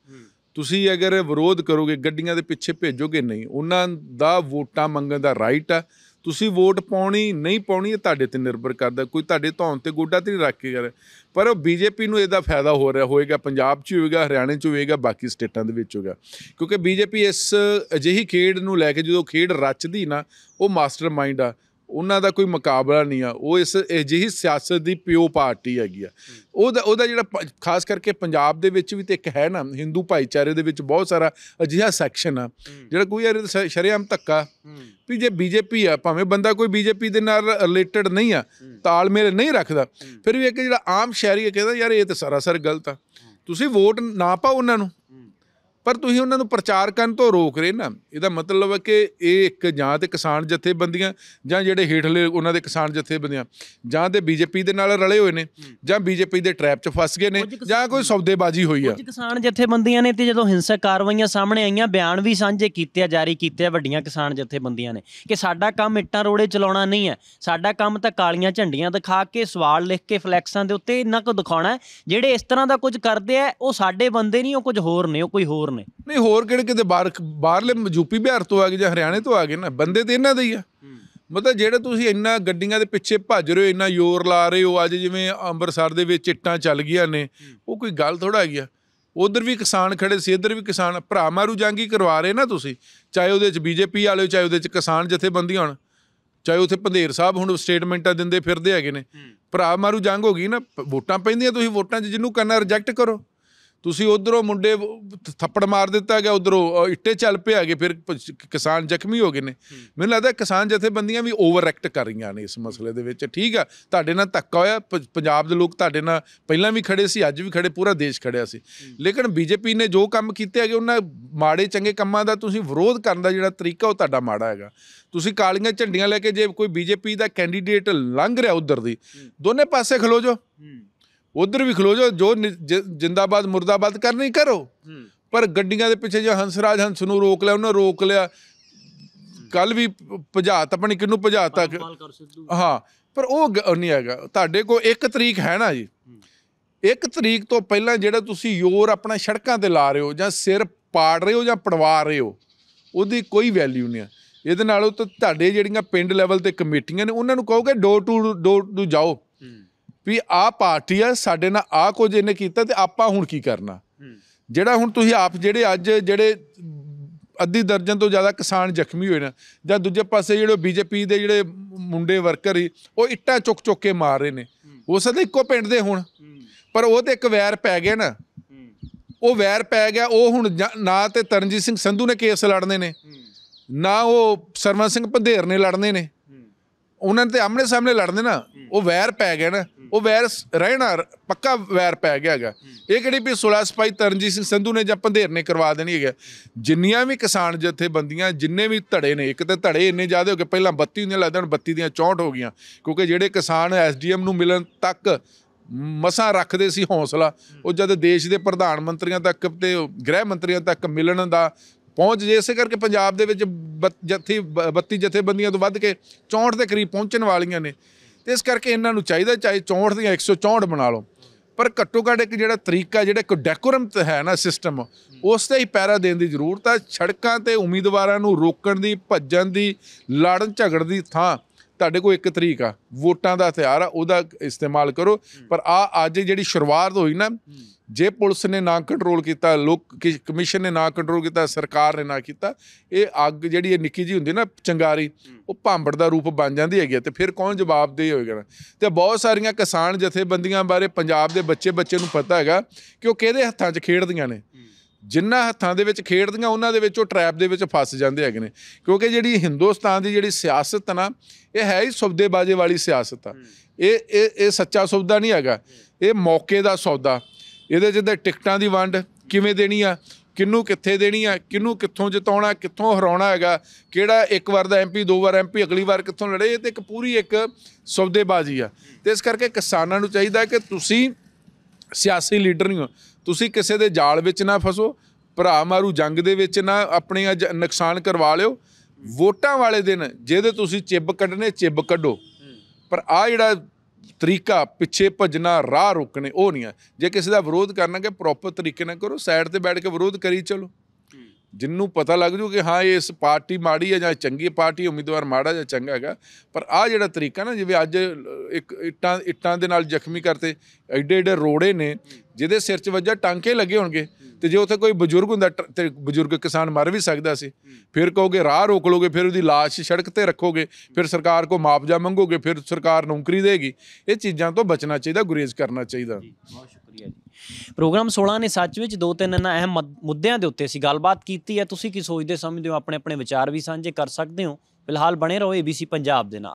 ਤੁਸੀਂ ਅਗਰ ਵਿਰੋਧ ਕਰੋਗੇ ਗੱਡੀਆਂ ਦੇ ਪਿੱਛੇ ਭੇਜੋਗੇ ਨਹੀਂ ਉਹਨਾਂ ਦਾ ਵੋਟਾਂ ਮੰਗਣ ਦਾ ਰਾਈਟ ਆ ਤੁਸੀਂ ਵੋਟ ਪਾਉਣੀ ਨਹੀਂ ਪਾਉਣੀ ਇਹ ਤੁਹਾਡੇ ਤੇ ਨਿਰਭਰ ਕਰਦਾ ਕੋਈ ਤੁਹਾਡੇ ਧੌਣ ਤੇ ਗੋਡਾ ਤੇ ਨਹੀਂ ਰੱਖ ਕੇ ਕਰੇ ਪਰ ਉਹ ਬੀਜੇਪੀ ਨੂੰ ਇਹਦਾ ਫਾਇਦਾ ਹੋ ਰਿਹਾ ਹੋਏਗਾ ਪੰਜਾਬ 'ਚ ਹੋਏਗਾ ਹਰਿਆਣੇ 'ਚ ਹੋਏਗਾ ਬਾਕੀ ਸਟੇਟਾਂ ਦੇ ਵਿੱਚ ਹੋਏਗਾ ਕਿਉਂਕਿ ਬੀਜੇਪੀ ਇਸ ਅਜਿਹੀ ਖੇਡ ਨੂੰ ਲੈ ਕੇ ਜਦੋਂ ਖੇਡ ਰਚਦੀ ਨਾ ਉਹ ਮਾਸਟਰ ਮਾਈਂਡ ਆ ਉਹਨਾਂ ਦਾ ਕੋਈ ਮੁਕਾਬਲਾ ਨਹੀਂ ਆ ਉਹ ਇਸ ਅਜਿਹੀ ਸਿਆਸਤ ਦੀ ਪਿਓ ਪਾਰਟੀ ਹੈਗੀ ਆ ਉਹਦਾ ਉਹਦਾ ਜਿਹੜਾ ਖਾਸ ਕਰਕੇ ਪੰਜਾਬ ਦੇ ਵਿੱਚ ਵੀ ਤੇ ਇੱਕ ਹੈ ਨਾ ਹਿੰਦੂ ਭਾਈਚਾਰੇ ਦੇ ਵਿੱਚ ਬਹੁਤ ਸਾਰਾ ਅਜਿਹਾ ਸੈਕਸ਼ਨ ਆ ਜਿਹੜਾ ਕੋਈ ਸ਼ਰੇਆਮ ਸ਼ਰਿਆਮ ਧੱਕਾ ਵੀ ਜੇ ਬੀਜੇਪੀ ਆ ਭਾਵੇਂ ਬੰਦਾ ਕੋਈ ਬੀਜੇਪੀ ਦੇ ਨਾਲ ਰਿਲੇਟਡ ਨਹੀਂ ਆ ਤਾਲਮੇਲ ਨਹੀਂ ਰੱਖਦਾ ਫਿਰ ਵੀ ਇੱਕ ਜਿਹੜਾ ਆਮ ਸ਼ਹਿਰੀ ਕਹਿੰਦਾ ਯਾਰ ਇਹ ਤਾਂ ਸਰਾਸਰ ਗਲਤ ਆ ਤੁਸੀਂ ਵੋਟ ਨਾ ਪਾਓ ਉਹਨਾਂ ਨੂੰ ਪਰ ਤੁਸੀਂ ਉਹਨਾਂ ਨੂੰ ਪ੍ਰਚਾਰ ਕਰਨ ਤੋਂ ਰੋਕ ਰਹੇ ਨਾ ਇਹਦਾ ਮਤਲਬ ਹੈ ਕਿ ਇਹ ਇੱਕ ਜਾਂ ਤੇ ਕਿਸਾਨ ਜਥੇਬੰਦੀਆਂ ਜਾਂ ਜਿਹੜੇ ਹੇਠਲੇ ਉਹਨਾਂ ਦੇ ਕਿਸਾਨ ਜਥੇਬੰਦੀਆਂ ਜਾਂ ਤੇ ਬੀਜੇਪੀ ਦੇ ਨਾਲ ਰਲੇ ਹੋਏ ਨੇ ਜਾਂ ਬੀਜੇਪੀ ਦੇ ਟ੍ਰੈਪ 'ਚ ਫਸ ਗਏ ਨੇ ਜਾਂ ਕੋਈ ਸੌਦੇਬਾਜ਼ੀ ਹੋਈ ਆ ਕੁਝ ਕਿਸਾਨ ਜਥੇਬੰਦੀਆਂ ਨੇ ਤੇ ਜਦੋਂ ਹਿੰਸਕ ਕਾਰਵਾਈਆਂ ਸਾਹਮਣੇ ਆਈਆਂ ਬਿਆਨ ਵੀ ਸਾਂਝੇ ਕੀਤੇ ਆ ਜਾਰੀ ਕੀਤੇ ਆ ਵੱਡੀਆਂ ਕਿਸਾਨ ਜਥੇਬੰਦੀਆਂ ਨੇ ਕਿ ਸਾਡਾ ਕੰਮ ਇੱਟਾਂ ਰੋੜੇ ਚਲਾਉਣਾ ਨਹੀਂ ਹੈ ਸਾਡਾ ਕੰਮ ਤਾਂ ਕਾਲੀਆਂ ਝੰਡੀਆਂ ਦਿਖਾ ਕੇ ਸਵਾਲ ਲਿਖ ਕੇ ਫਲੈਕਸਾਂ ਦੇ ਉੱਤੇ ਇੰਨਾ ਕੁ ਦਿਖਾਉਣਾ ਜਿਹੜੇ ਇਸ ਤਰ੍ਹਾਂ ਦਾ ਕੁਝ ਕਰਦੇ ਆ ਉਹ ਸਾਡੇ ਬੰਦੇ ਨਹੀਂ ਉਹ ਕੁਝ ਹੋਰ ਨੇ ਉਹ ਕੋਈ ਹੋਰ ਹੋਰ ਨੇ ਨਹੀਂ ਹੋਰ ਕਿਹੜੇ ਕਿਤੇ ਬਾਹਰ ਬਾਹਰਲੇ ਯੂਪੀ ਬਿਹਾਰ ਤੋਂ ਆ ਗਏ ਜਾਂ ਹਰਿਆਣੇ ਤੋਂ ਆ ਗਏ ਨਾ ਬੰਦੇ ਤੇ ਇਹਨਾਂ ਦੇ ਹੀ ਆ ਮਤਲਬ ਜਿਹੜੇ ਤੁਸੀਂ ਇੰਨਾ ਗੱਡੀਆਂ ਦੇ ਪਿੱਛੇ ਭੱਜ ਰਹੇ ਹੋ ਇੰਨਾ ਜ਼ੋਰ ਲਾ ਰਹੇ ਹੋ ਅੱਜ ਜਿਵੇਂ ਅੰਮ੍ਰਿਤਸਰ ਦੇ ਵਿੱਚ ਇੱਟਾਂ ਚੱਲ ਗਈਆਂ ਨੇ ਉਹ ਕੋਈ ਗੱਲ ਥੋੜਾ ਹੈਗੀ ਆ ਉਧਰ ਵੀ ਕਿਸਾਨ ਖੜੇ ਸੀ ਇਧਰ ਵੀ ਕਿਸਾਨ ਭਰਾ ਮਾਰੂ ਜਾਂਗੀ ਕਰਵਾ ਰਹੇ ਨਾ ਤੁਸੀਂ ਚਾਹੇ ਉਹਦੇ ਚ ਬੀਜੇਪੀ ਵਾਲੇ ਚਾਹੇ ਉਹਦੇ ਚ ਕਿਸਾਨ ਜਥੇਬੰਦੀਆਂ ਹੋਣ ਚਾਹੇ ਉਥੇ ਪੰਧੇਰ ਸਾਹਿਬ ਹੁਣ ਸਟੇਟਮੈਂਟਾਂ ਦਿੰਦੇ ਫਿਰਦੇ ਹੈਗੇ ਨੇ ਭਰਾ ਮਾਰੂ ਜੰਗ ਹੋ ਗਈ ਨਾ ਵੋਟਾਂ ਪੈਂਦੀਆਂ ਤੁਸੀਂ ਵੋਟਾਂ 'ਚ ਜਿੰਨੂੰ ਕਰਨਾ ਰਿਜੈਕਟ ਕਰੋ ਤੁਸੀਂ ਉਧਰੋਂ ਮੁੰਡੇ ਥੱਪੜ ਮਾਰ ਦਿੱਤਾ ਗਿਆ ਉਧਰੋਂ ਇੱਟੇ ਚੱਲ ਪਏ ਆਗੇ ਫਿਰ ਕਿਸਾਨ ਜ਼ਖਮੀ ਹੋ ਗਏ ਨੇ ਮੈਨੂੰ ਲੱਗਦਾ ਕਿਸਾਨ ਜਥੇਬੰਦੀਆਂ ਵੀ ਓਵਰ ਐਕਟ ਕਰ ਰਹੀਆਂ ਨੇ ਇਸ ਮਸਲੇ ਦੇ ਵਿੱਚ ਠੀਕ ਆ ਤੁਹਾਡੇ ਨਾਲ ਧੱਕਾ ਹੋਇਆ ਪੰਜਾਬ ਦੇ ਲੋਕ ਤੁਹਾਡੇ ਨਾਲ ਪਹਿਲਾਂ ਵੀ ਖੜੇ ਸੀ ਅੱਜ ਵੀ ਖੜੇ ਪੂਰਾ ਦੇਸ਼ ਖੜਿਆ ਸੀ ਲੇਕਿਨ ਬੀਜੇਪੀ ਨੇ ਜੋ ਕੰਮ ਕੀਤੇ ਹੈਗੇ ਉਹਨਾਂ ਮਾੜੇ ਚੰਗੇ ਕੰਮਾਂ ਦਾ ਤੁਸੀਂ ਵਿਰੋਧ ਕਰਨ ਦਾ ਜਿਹੜਾ ਤਰੀਕਾ ਉਹ ਤੁਹਾਡਾ ਮਾੜਾ ਹੈਗਾ ਤੁਸੀਂ ਕਾਲੀਆਂ ਝੰਡੀਆਂ ਲੈ ਕੇ ਜੇ ਕੋਈ ਬੀਜੇਪੀ ਦਾ ਕੈਂਡੀਡੇਟ ਲੰਘ ਰਿਹਾ ਉਧਰ ਦੀ ਦੋਨੇ ਪਾਸੇ ਖਲੋ ਜਾਓ ਉਧਰ ਵੀ ਖਲੋ ਜਾਓ ਜੋ ਜਿੰਦਾਬਾਦ ਮੁਰਦਾਬਾਦ ਕਰਨੀ ਕਰੋ ਪਰ ਗੱਡੀਆਂ ਦੇ ਪਿੱਛੇ ਜੋ ਹੰਸਰਾਜ ਹੰਸ ਨੂੰ ਰੋਕ ਲਿਆ ਉਹਨਾਂ ਰੋਕ ਲਿਆ ਕੱਲ ਵੀ ਭਜਾਤ ਆਪਣੀ ਕਿੰਨੂੰ ਭਜਾਤਾ ਹਾਂ ਪਰ ਉਹ ਨਹੀਂ ਹੈਗਾ ਤੁਹਾਡੇ ਕੋਲ ਇੱਕ ਤਰੀਕ ਹੈ ਨਾ ਜੀ ਇੱਕ ਤਰੀਕ ਤੋਂ ਪਹਿਲਾਂ ਜਿਹੜਾ ਤੁਸੀਂ ਯੋਰ ਆਪਣਾ ਸੜਕਾਂ ਤੇ ਲਾ ਰਹੇ ਹੋ ਜਾਂ ਸਿਰ ਪਾੜ ਰਹੇ ਹੋ ਜਾਂ ਪੜਵਾ ਰਹੇ ਹੋ ਉਹਦੀ ਕੋਈ ਵੈਲਿਊ ਨਹੀਂ ਇਹਦੇ ਨਾਲੋਂ ਤਾਂ ਤੁਹਾਡੇ ਜਿਹੜੀਆਂ ਪਿੰਡ ਲੈਵਲ ਤੇ ਕਮੇਟੀਆਂ ਨੇ ਉਹਨਾਂ ਨੂੰ ਕਹੋਗੇ ਡੋਰ ਟੂ ਡੋਰ ਨੂੰ ਜਾਓ ਵੀ ਆ ਪਾਰਟੀ ਆ ਸਾਡੇ ਨਾਲ ਆ ਕੁਝ ਇਹਨੇ ਕੀਤਾ ਤੇ ਆਪਾਂ ਹੁਣ ਕੀ ਕਰਨਾ ਜਿਹੜਾ ਹੁਣ ਤੁਸੀਂ ਆਪ ਜਿਹੜੇ ਅੱਜ ਜਿਹੜੇ ਅੱਧੀ ਦਰਜਨ ਤੋਂ ਜ਼ਿਆਦਾ ਕਿਸਾਨ ਜ਼ਖਮੀ ਹੋਏ ਨੇ ਜਾਂ ਦੂਜੇ ਪਾਸੇ ਜਿਹੜੇ ਬੀਜੇਪੀ ਦੇ ਜਿਹੜੇ ਮੁੰਡੇ ਵਰਕਰ ਹੀ ਉਹ ਇੱਟਾਂ ਚੁੱਕ ਚੁੱਕ ਕੇ ਮਾਰ ਰਹੇ ਨੇ ਹੋ ਸਕਦਾ ਇੱਕੋ ਪਿੰਡ ਦੇ ਹੁਣ ਪਰ ਉਹ ਤੇ ਇੱਕ ਵੈਰ ਪੈ ਗਿਆ ਨਾ ਉਹ ਵੈਰ ਪੈ ਗਿਆ ਉਹ ਹੁਣ ਨਾ ਤੇ ਤਰਨਜੀਤ ਸਿੰਘ ਸੰਧੂ ਨੇ ਕੇਸ ਲੜਨੇ ਨੇ ਨਾ ਉਹ ਸਰਵਨ ਸਿੰਘ ਪੰਧੇਰ ਨੇ ਲੜਨੇ ਨੇ ਉਹਨਾਂ ਤੇ ਆਮਣੇ ਸਾਹਮਣੇ ਲੜਦੇ ਨਾ ਉਹ ਵੈਰ ਪੈ ਗਿਆ ਨਾ ਉਹ ਵੈਰ ਰਹਿਣਾ ਪੱਕਾ ਵੈਰ ਪੈ ਗਿਆ ਹੈਗਾ ਇਹ ਕਿਹੜੀ ਵੀ 16 ਸਪਾਈ ਤਰਨਜੀਤ ਸਿੰਘ ਸੰਧੂ ਨੇ ਜਾਂ ਪੰਧੇਰ ਨੇ ਕਰਵਾ ਦੇਣੀ ਹੈਗਾ ਜਿੰਨੀਆਂ ਵੀ ਕਿਸਾਨ ਬੰਦੀਆਂ ਜਿੰਨੇ ਵੀ ਧੜੇ ਨੇ ਇੱਕ ਤੇ ਧੜੇ ਇੰਨੇ ਜ਼ਿਆਦੇ ਹੋ ਗਏ ਪਹਿਲਾਂ 32 ਹੁੰਦੀਆਂ ਲੱਗਦਾ 32 ਦੀਆਂ 64 ਹੋ ਗਈਆਂ ਕਿਉਂਕਿ ਜਿਹੜੇ ਕਿਸਾਨ ਐਸਡੀਐਮ ਨੂੰ ਮਿਲਣ ਤੱਕ ਮਸਾਂ ਰੱਖਦੇ ਸੀ ਹੌਸਲਾ ਉਹ ਜਦ ਦੇਸ਼ ਦੇ ਪ੍ਰਧਾਨ ਮੰਤਰੀਆਂ ਤੱਕ ਤੇ ਗ੍ਰਹਿ ਮੰਤਰੀਆਂ ਤੱਕ ਮਿਲਣ ਦਾ ਪਹੁੰਚ ਜੇ ਇਸੇ ਕਰਕੇ ਪੰਜਾਬ ਦੇ ਵਿੱਚ ਜੱਥੀ 32 ਜਥੇਬੰਦੀਆਂ ਤੋਂ ਵੱਧ ਕੇ 64 ਦੇ ਕਰੀਬ ਪਹੁੰਚਣ ਵਾਲੀਆਂ ਨੇ ਤੇ ਇਸ ਕਰਕੇ ਇਹਨਾਂ ਨੂੰ ਚਾਹੀਦਾ ਚਾਹੇ 64 ਦੀਆਂ 164 ਬਣਾ ਲਓ ਪਰ ਘੱਟੋ ਘੱਟ ਇੱਕ ਜਿਹੜਾ ਤਰੀਕਾ ਜਿਹੜਾ ਇੱਕ ਡੈਕੋਰਮ ਤੇ ਹੈ ਨਾ ਸਿਸਟਮ ਉਸ ਤੇ ਹੀ ਪੈਰਾ ਦੇਣ ਦੀ ਜ਼ਰੂਰਤ ਹੈ ਸੜਕਾਂ ਤੇ ਉਮੀਦਵਾਰਾਂ ਨੂੰ ਰੋਕਣ ਦੀ ਭੱਜਣ ਦੀ ਲੜਨ ਝਗੜ ਦੀ ਥਾਂ ਤੁਹਾਡੇ ਕੋਲ ਇੱਕ ਤਰੀਕ ਆ ਵੋਟਾਂ ਦਾ ਹਥਿਆਰ ਆ ਉਹਦਾ ਇਸਤੇਮਾਲ ਕਰੋ ਪਰ ਆ ਅੱਜ ਜਿਹੜੀ ਸ਼ੁਰੂਆਤ ਹੋਈ ਨਾ ਜੇ ਪੁਲਿਸ ਨੇ ਨਾ ਕੰਟਰੋਲ ਕੀਤਾ ਲੋਕ ਕਮਿਸ਼ਨ ਨੇ ਨਾ ਕੰਟਰੋਲ ਕੀਤਾ ਸਰਕਾਰ ਨੇ ਨਾ ਕੀਤਾ ਇਹ ਅੱਗ ਜਿਹੜੀ ਇਹ ਨਿੱਕੀ ਜੀ ਹੁੰਦੀ ਨਾ ਚੰਗਾਰੀ ਉਹ ਭਾਂਬੜ ਦਾ ਰੂਪ ਬਣ ਜਾਂਦੀ ਹੈਗੀ ਤੇ ਫਿਰ ਕੌਣ ਜਵਾਬਦੇਹ ਹੋਏਗਾ ਤੇ ਬਹੁਤ ਸਾਰੀਆਂ ਕਿਸਾਨ ਜਥੇਬੰਦੀਆਂ ਬਾਰੇ ਪੰਜਾਬ ਦੇ ਬੱਚੇ ਬੱਚੇ ਨੂੰ ਪਤਾ ਹੈਗਾ ਕਿ ਉਹ ਕਿਹਦੇ ਹੱਥਾਂ 'ਚ ਖੇਡਦੀਆਂ ਨੇ ਜਿੰਨਾ ਹੱਥਾਂ ਦੇ ਵਿੱਚ ਖੇਡਦੀਆਂ ਉਹਨਾਂ ਦੇ ਵਿੱਚ ਉਹ ਟ੍ਰੈਪ ਦੇ ਵਿੱਚ ਫਸ ਜਾਂਦੇ ਹੈਗੇ ਨੇ ਕਿਉਂਕਿ ਜਿਹੜੀ ਹਿੰਦੁਸਤਾਨ ਦੀ ਜਿਹੜੀ ਸਿਆਸਤ ਨਾ ਇਹ ਹੈ ਹੀ ਸੌਦੇਬਾਜ਼ੀ ਵਾਲੀ ਸਿਆਸਤ ਆ ਇਹ ਇਹ ਇਹ ਸੱਚਾ ਸੌਦਾ ਨਹੀਂ ਹੈਗਾ ਇਹ ਮੌਕੇ ਦਾ ਸੌਦਾ ਇਹਦੇ ਜਿੱਦਾਂ ਟਿਕਟਾਂ ਦੀ ਵੰਡ ਕਿਵੇਂ ਦੇਣੀ ਆ ਕਿੰਨੂੰ ਕਿੱਥੇ ਦੇਣੀ ਆ ਕਿੰਨੂੰ ਕਿੱਥੋਂ ਜਿਤਾਉਣਾ ਕਿੱਥੋਂ ਹਰਾਉਣਾ ਹੈਗਾ ਕਿਹੜਾ ਇੱਕ ਵਾਰ ਦਾ ਐਮਪੀ ਦੋ ਵਾਰ ਐਮਪੀ ਅਗਲੀ ਵਾਰ ਕਿੱਥੋਂ ਲੜੇ ਇਹ ਤੇ ਇੱਕ ਪੂਰੀ ਇੱਕ ਸੌਦੇਬਾਜ਼ੀ ਆ ਤੇ ਇਸ ਕਰਕੇ ਕਿਸਾਨਾਂ ਨੂੰ ਚਾਹੀਦਾ ਕਿ ਤੁਸੀਂ ਸਿਆਸੀ ਲੀਡਰ ਨਹੀਂ ਹੋ ਤੁਸੀਂ ਕਿਸੇ ਦੇ ਜਾਲ ਵਿੱਚ ਨਾ ਫਸੋ ਭਰਾ ਮਾਰੂ ਜੰਗ ਦੇ ਵਿੱਚ ਨਾ ਆਪਣੇ ਨੁਕਸਾਨ ਕਰਵਾ ਲਿਓ ਵੋਟਾਂ ਵਾਲੇ ਦਿਨ ਜਿਹਦੇ ਤੁਸੀਂ ਚਿੱਬ ਕੱਢਨੇ ਚਿੱਬ ਕੱਢੋ ਪਰ ਆ ਜਿਹੜਾ ਤਰੀਕਾ ਪਿੱਛੇ ਭੱਜਣਾ ਰਾਹ ਰੋਕਣੇ ਉਹ ਨਹੀਂ ਹੈ ਜੇ ਕਿਸੇ ਦਾ ਵਿਰੋਧ ਕਰਨਾ ਕਿ ਪ੍ਰੋਪਰ ਤਰੀਕੇ ਨਾਲ ਕਰੋ ਸਾਈਡ ਤੇ ਬੈਠ ਕੇ ਵਿਰੋਧ ਕਰੀ ਚਲੋ ਜਿੰਨੂੰ ਪਤਾ ਲੱਗ ਜੂ ਕਿ ਹਾਂ ਇਸ ਪਾਰਟੀ ਮਾੜੀ ਹੈ ਜਾਂ ਚੰਗੀ ਪਾਰਟੀ ਉਮੀਦਵਾਰ ਮਾੜਾ ਜਾਂ ਚੰਗਾ ਹੈਗਾ ਪਰ ਆ ਜਿਹੜਾ ਤਰੀਕਾ ਨਾ ਜਿਵੇਂ ਅੱਜ ਇੱਕ ਇੱਟਾਂ ਇੱਟਾਂ ਦੇ ਨਾਲ ਜ਼ਖਮੀ ਕਰਤੇ ਐਡੇ ਐਡੇ ਰੋੜੇ ਨੇ ਜਿਹਦੇ ਸਿਰ 'ਚ ਵੱਜਾ ਟਾਂਕੇ ਲੱਗੇ ਹੋਣਗੇ ਤੇ ਜੇ ਉੱਥੇ ਕੋਈ ਬਜ਼ੁਰਗ ਹੁੰਦਾ ਤੇ ਬਜ਼ੁਰਗ ਕਿਸਾਨ ਮਰ ਵੀ ਸਕਦਾ ਸੀ ਫਿਰ ਕਹੋਗੇ ਰਾਹ ਰੋਕ ਲੋਗੇ ਫਿਰ ਉਹਦੀ লাশ ਸੜਕ ਤੇ ਰੱਖੋਗੇ ਫਿਰ ਸਰਕਾਰ ਕੋ ਮਾਪਜਾ ਮੰਗੋਗੇ ਫਿਰ ਸਰਕਾਰ ਨੌਕਰੀ ਦੇਗੀ ਇਹ ਚੀਜ਼ਾਂ ਤੋਂ ਬਚਣਾ ਚਾਹੀਦਾ ਗੁਰੇਜ਼ ਕਰਨਾ ਚਾਹੀਦਾ ਬਹੁਤ ਸ਼ੁਕਰੀਆ ਜੀ ਪ੍ਰੋਗਰਾਮ 16 ਨੇ ਸੱਚ ਵਿੱਚ ਦੋ ਤਿੰਨ ਇਹਨਾਂ ਅਹਿਮ ਮੁੱਦਿਆਂ ਦੇ ਉੱਤੇ ਸੀ ਗੱਲਬਾਤ ਕੀਤੀ ਹੈ ਤੁਸੀਂ ਕੀ ਸੋਚਦੇ ਸਮਝਦੇ ਹੋ ਆਪਣੇ ਆਪਣੇ ਵਿਚਾਰ ਵੀ ਸਾਂਝੇ ਕਰ ਸਕਦੇ ਹੋ ਫਿਲਹਾਲ ਬਣੇ ਰਹੋ ABC ਪੰਜਾਬ ਦੇ ਨਾਲ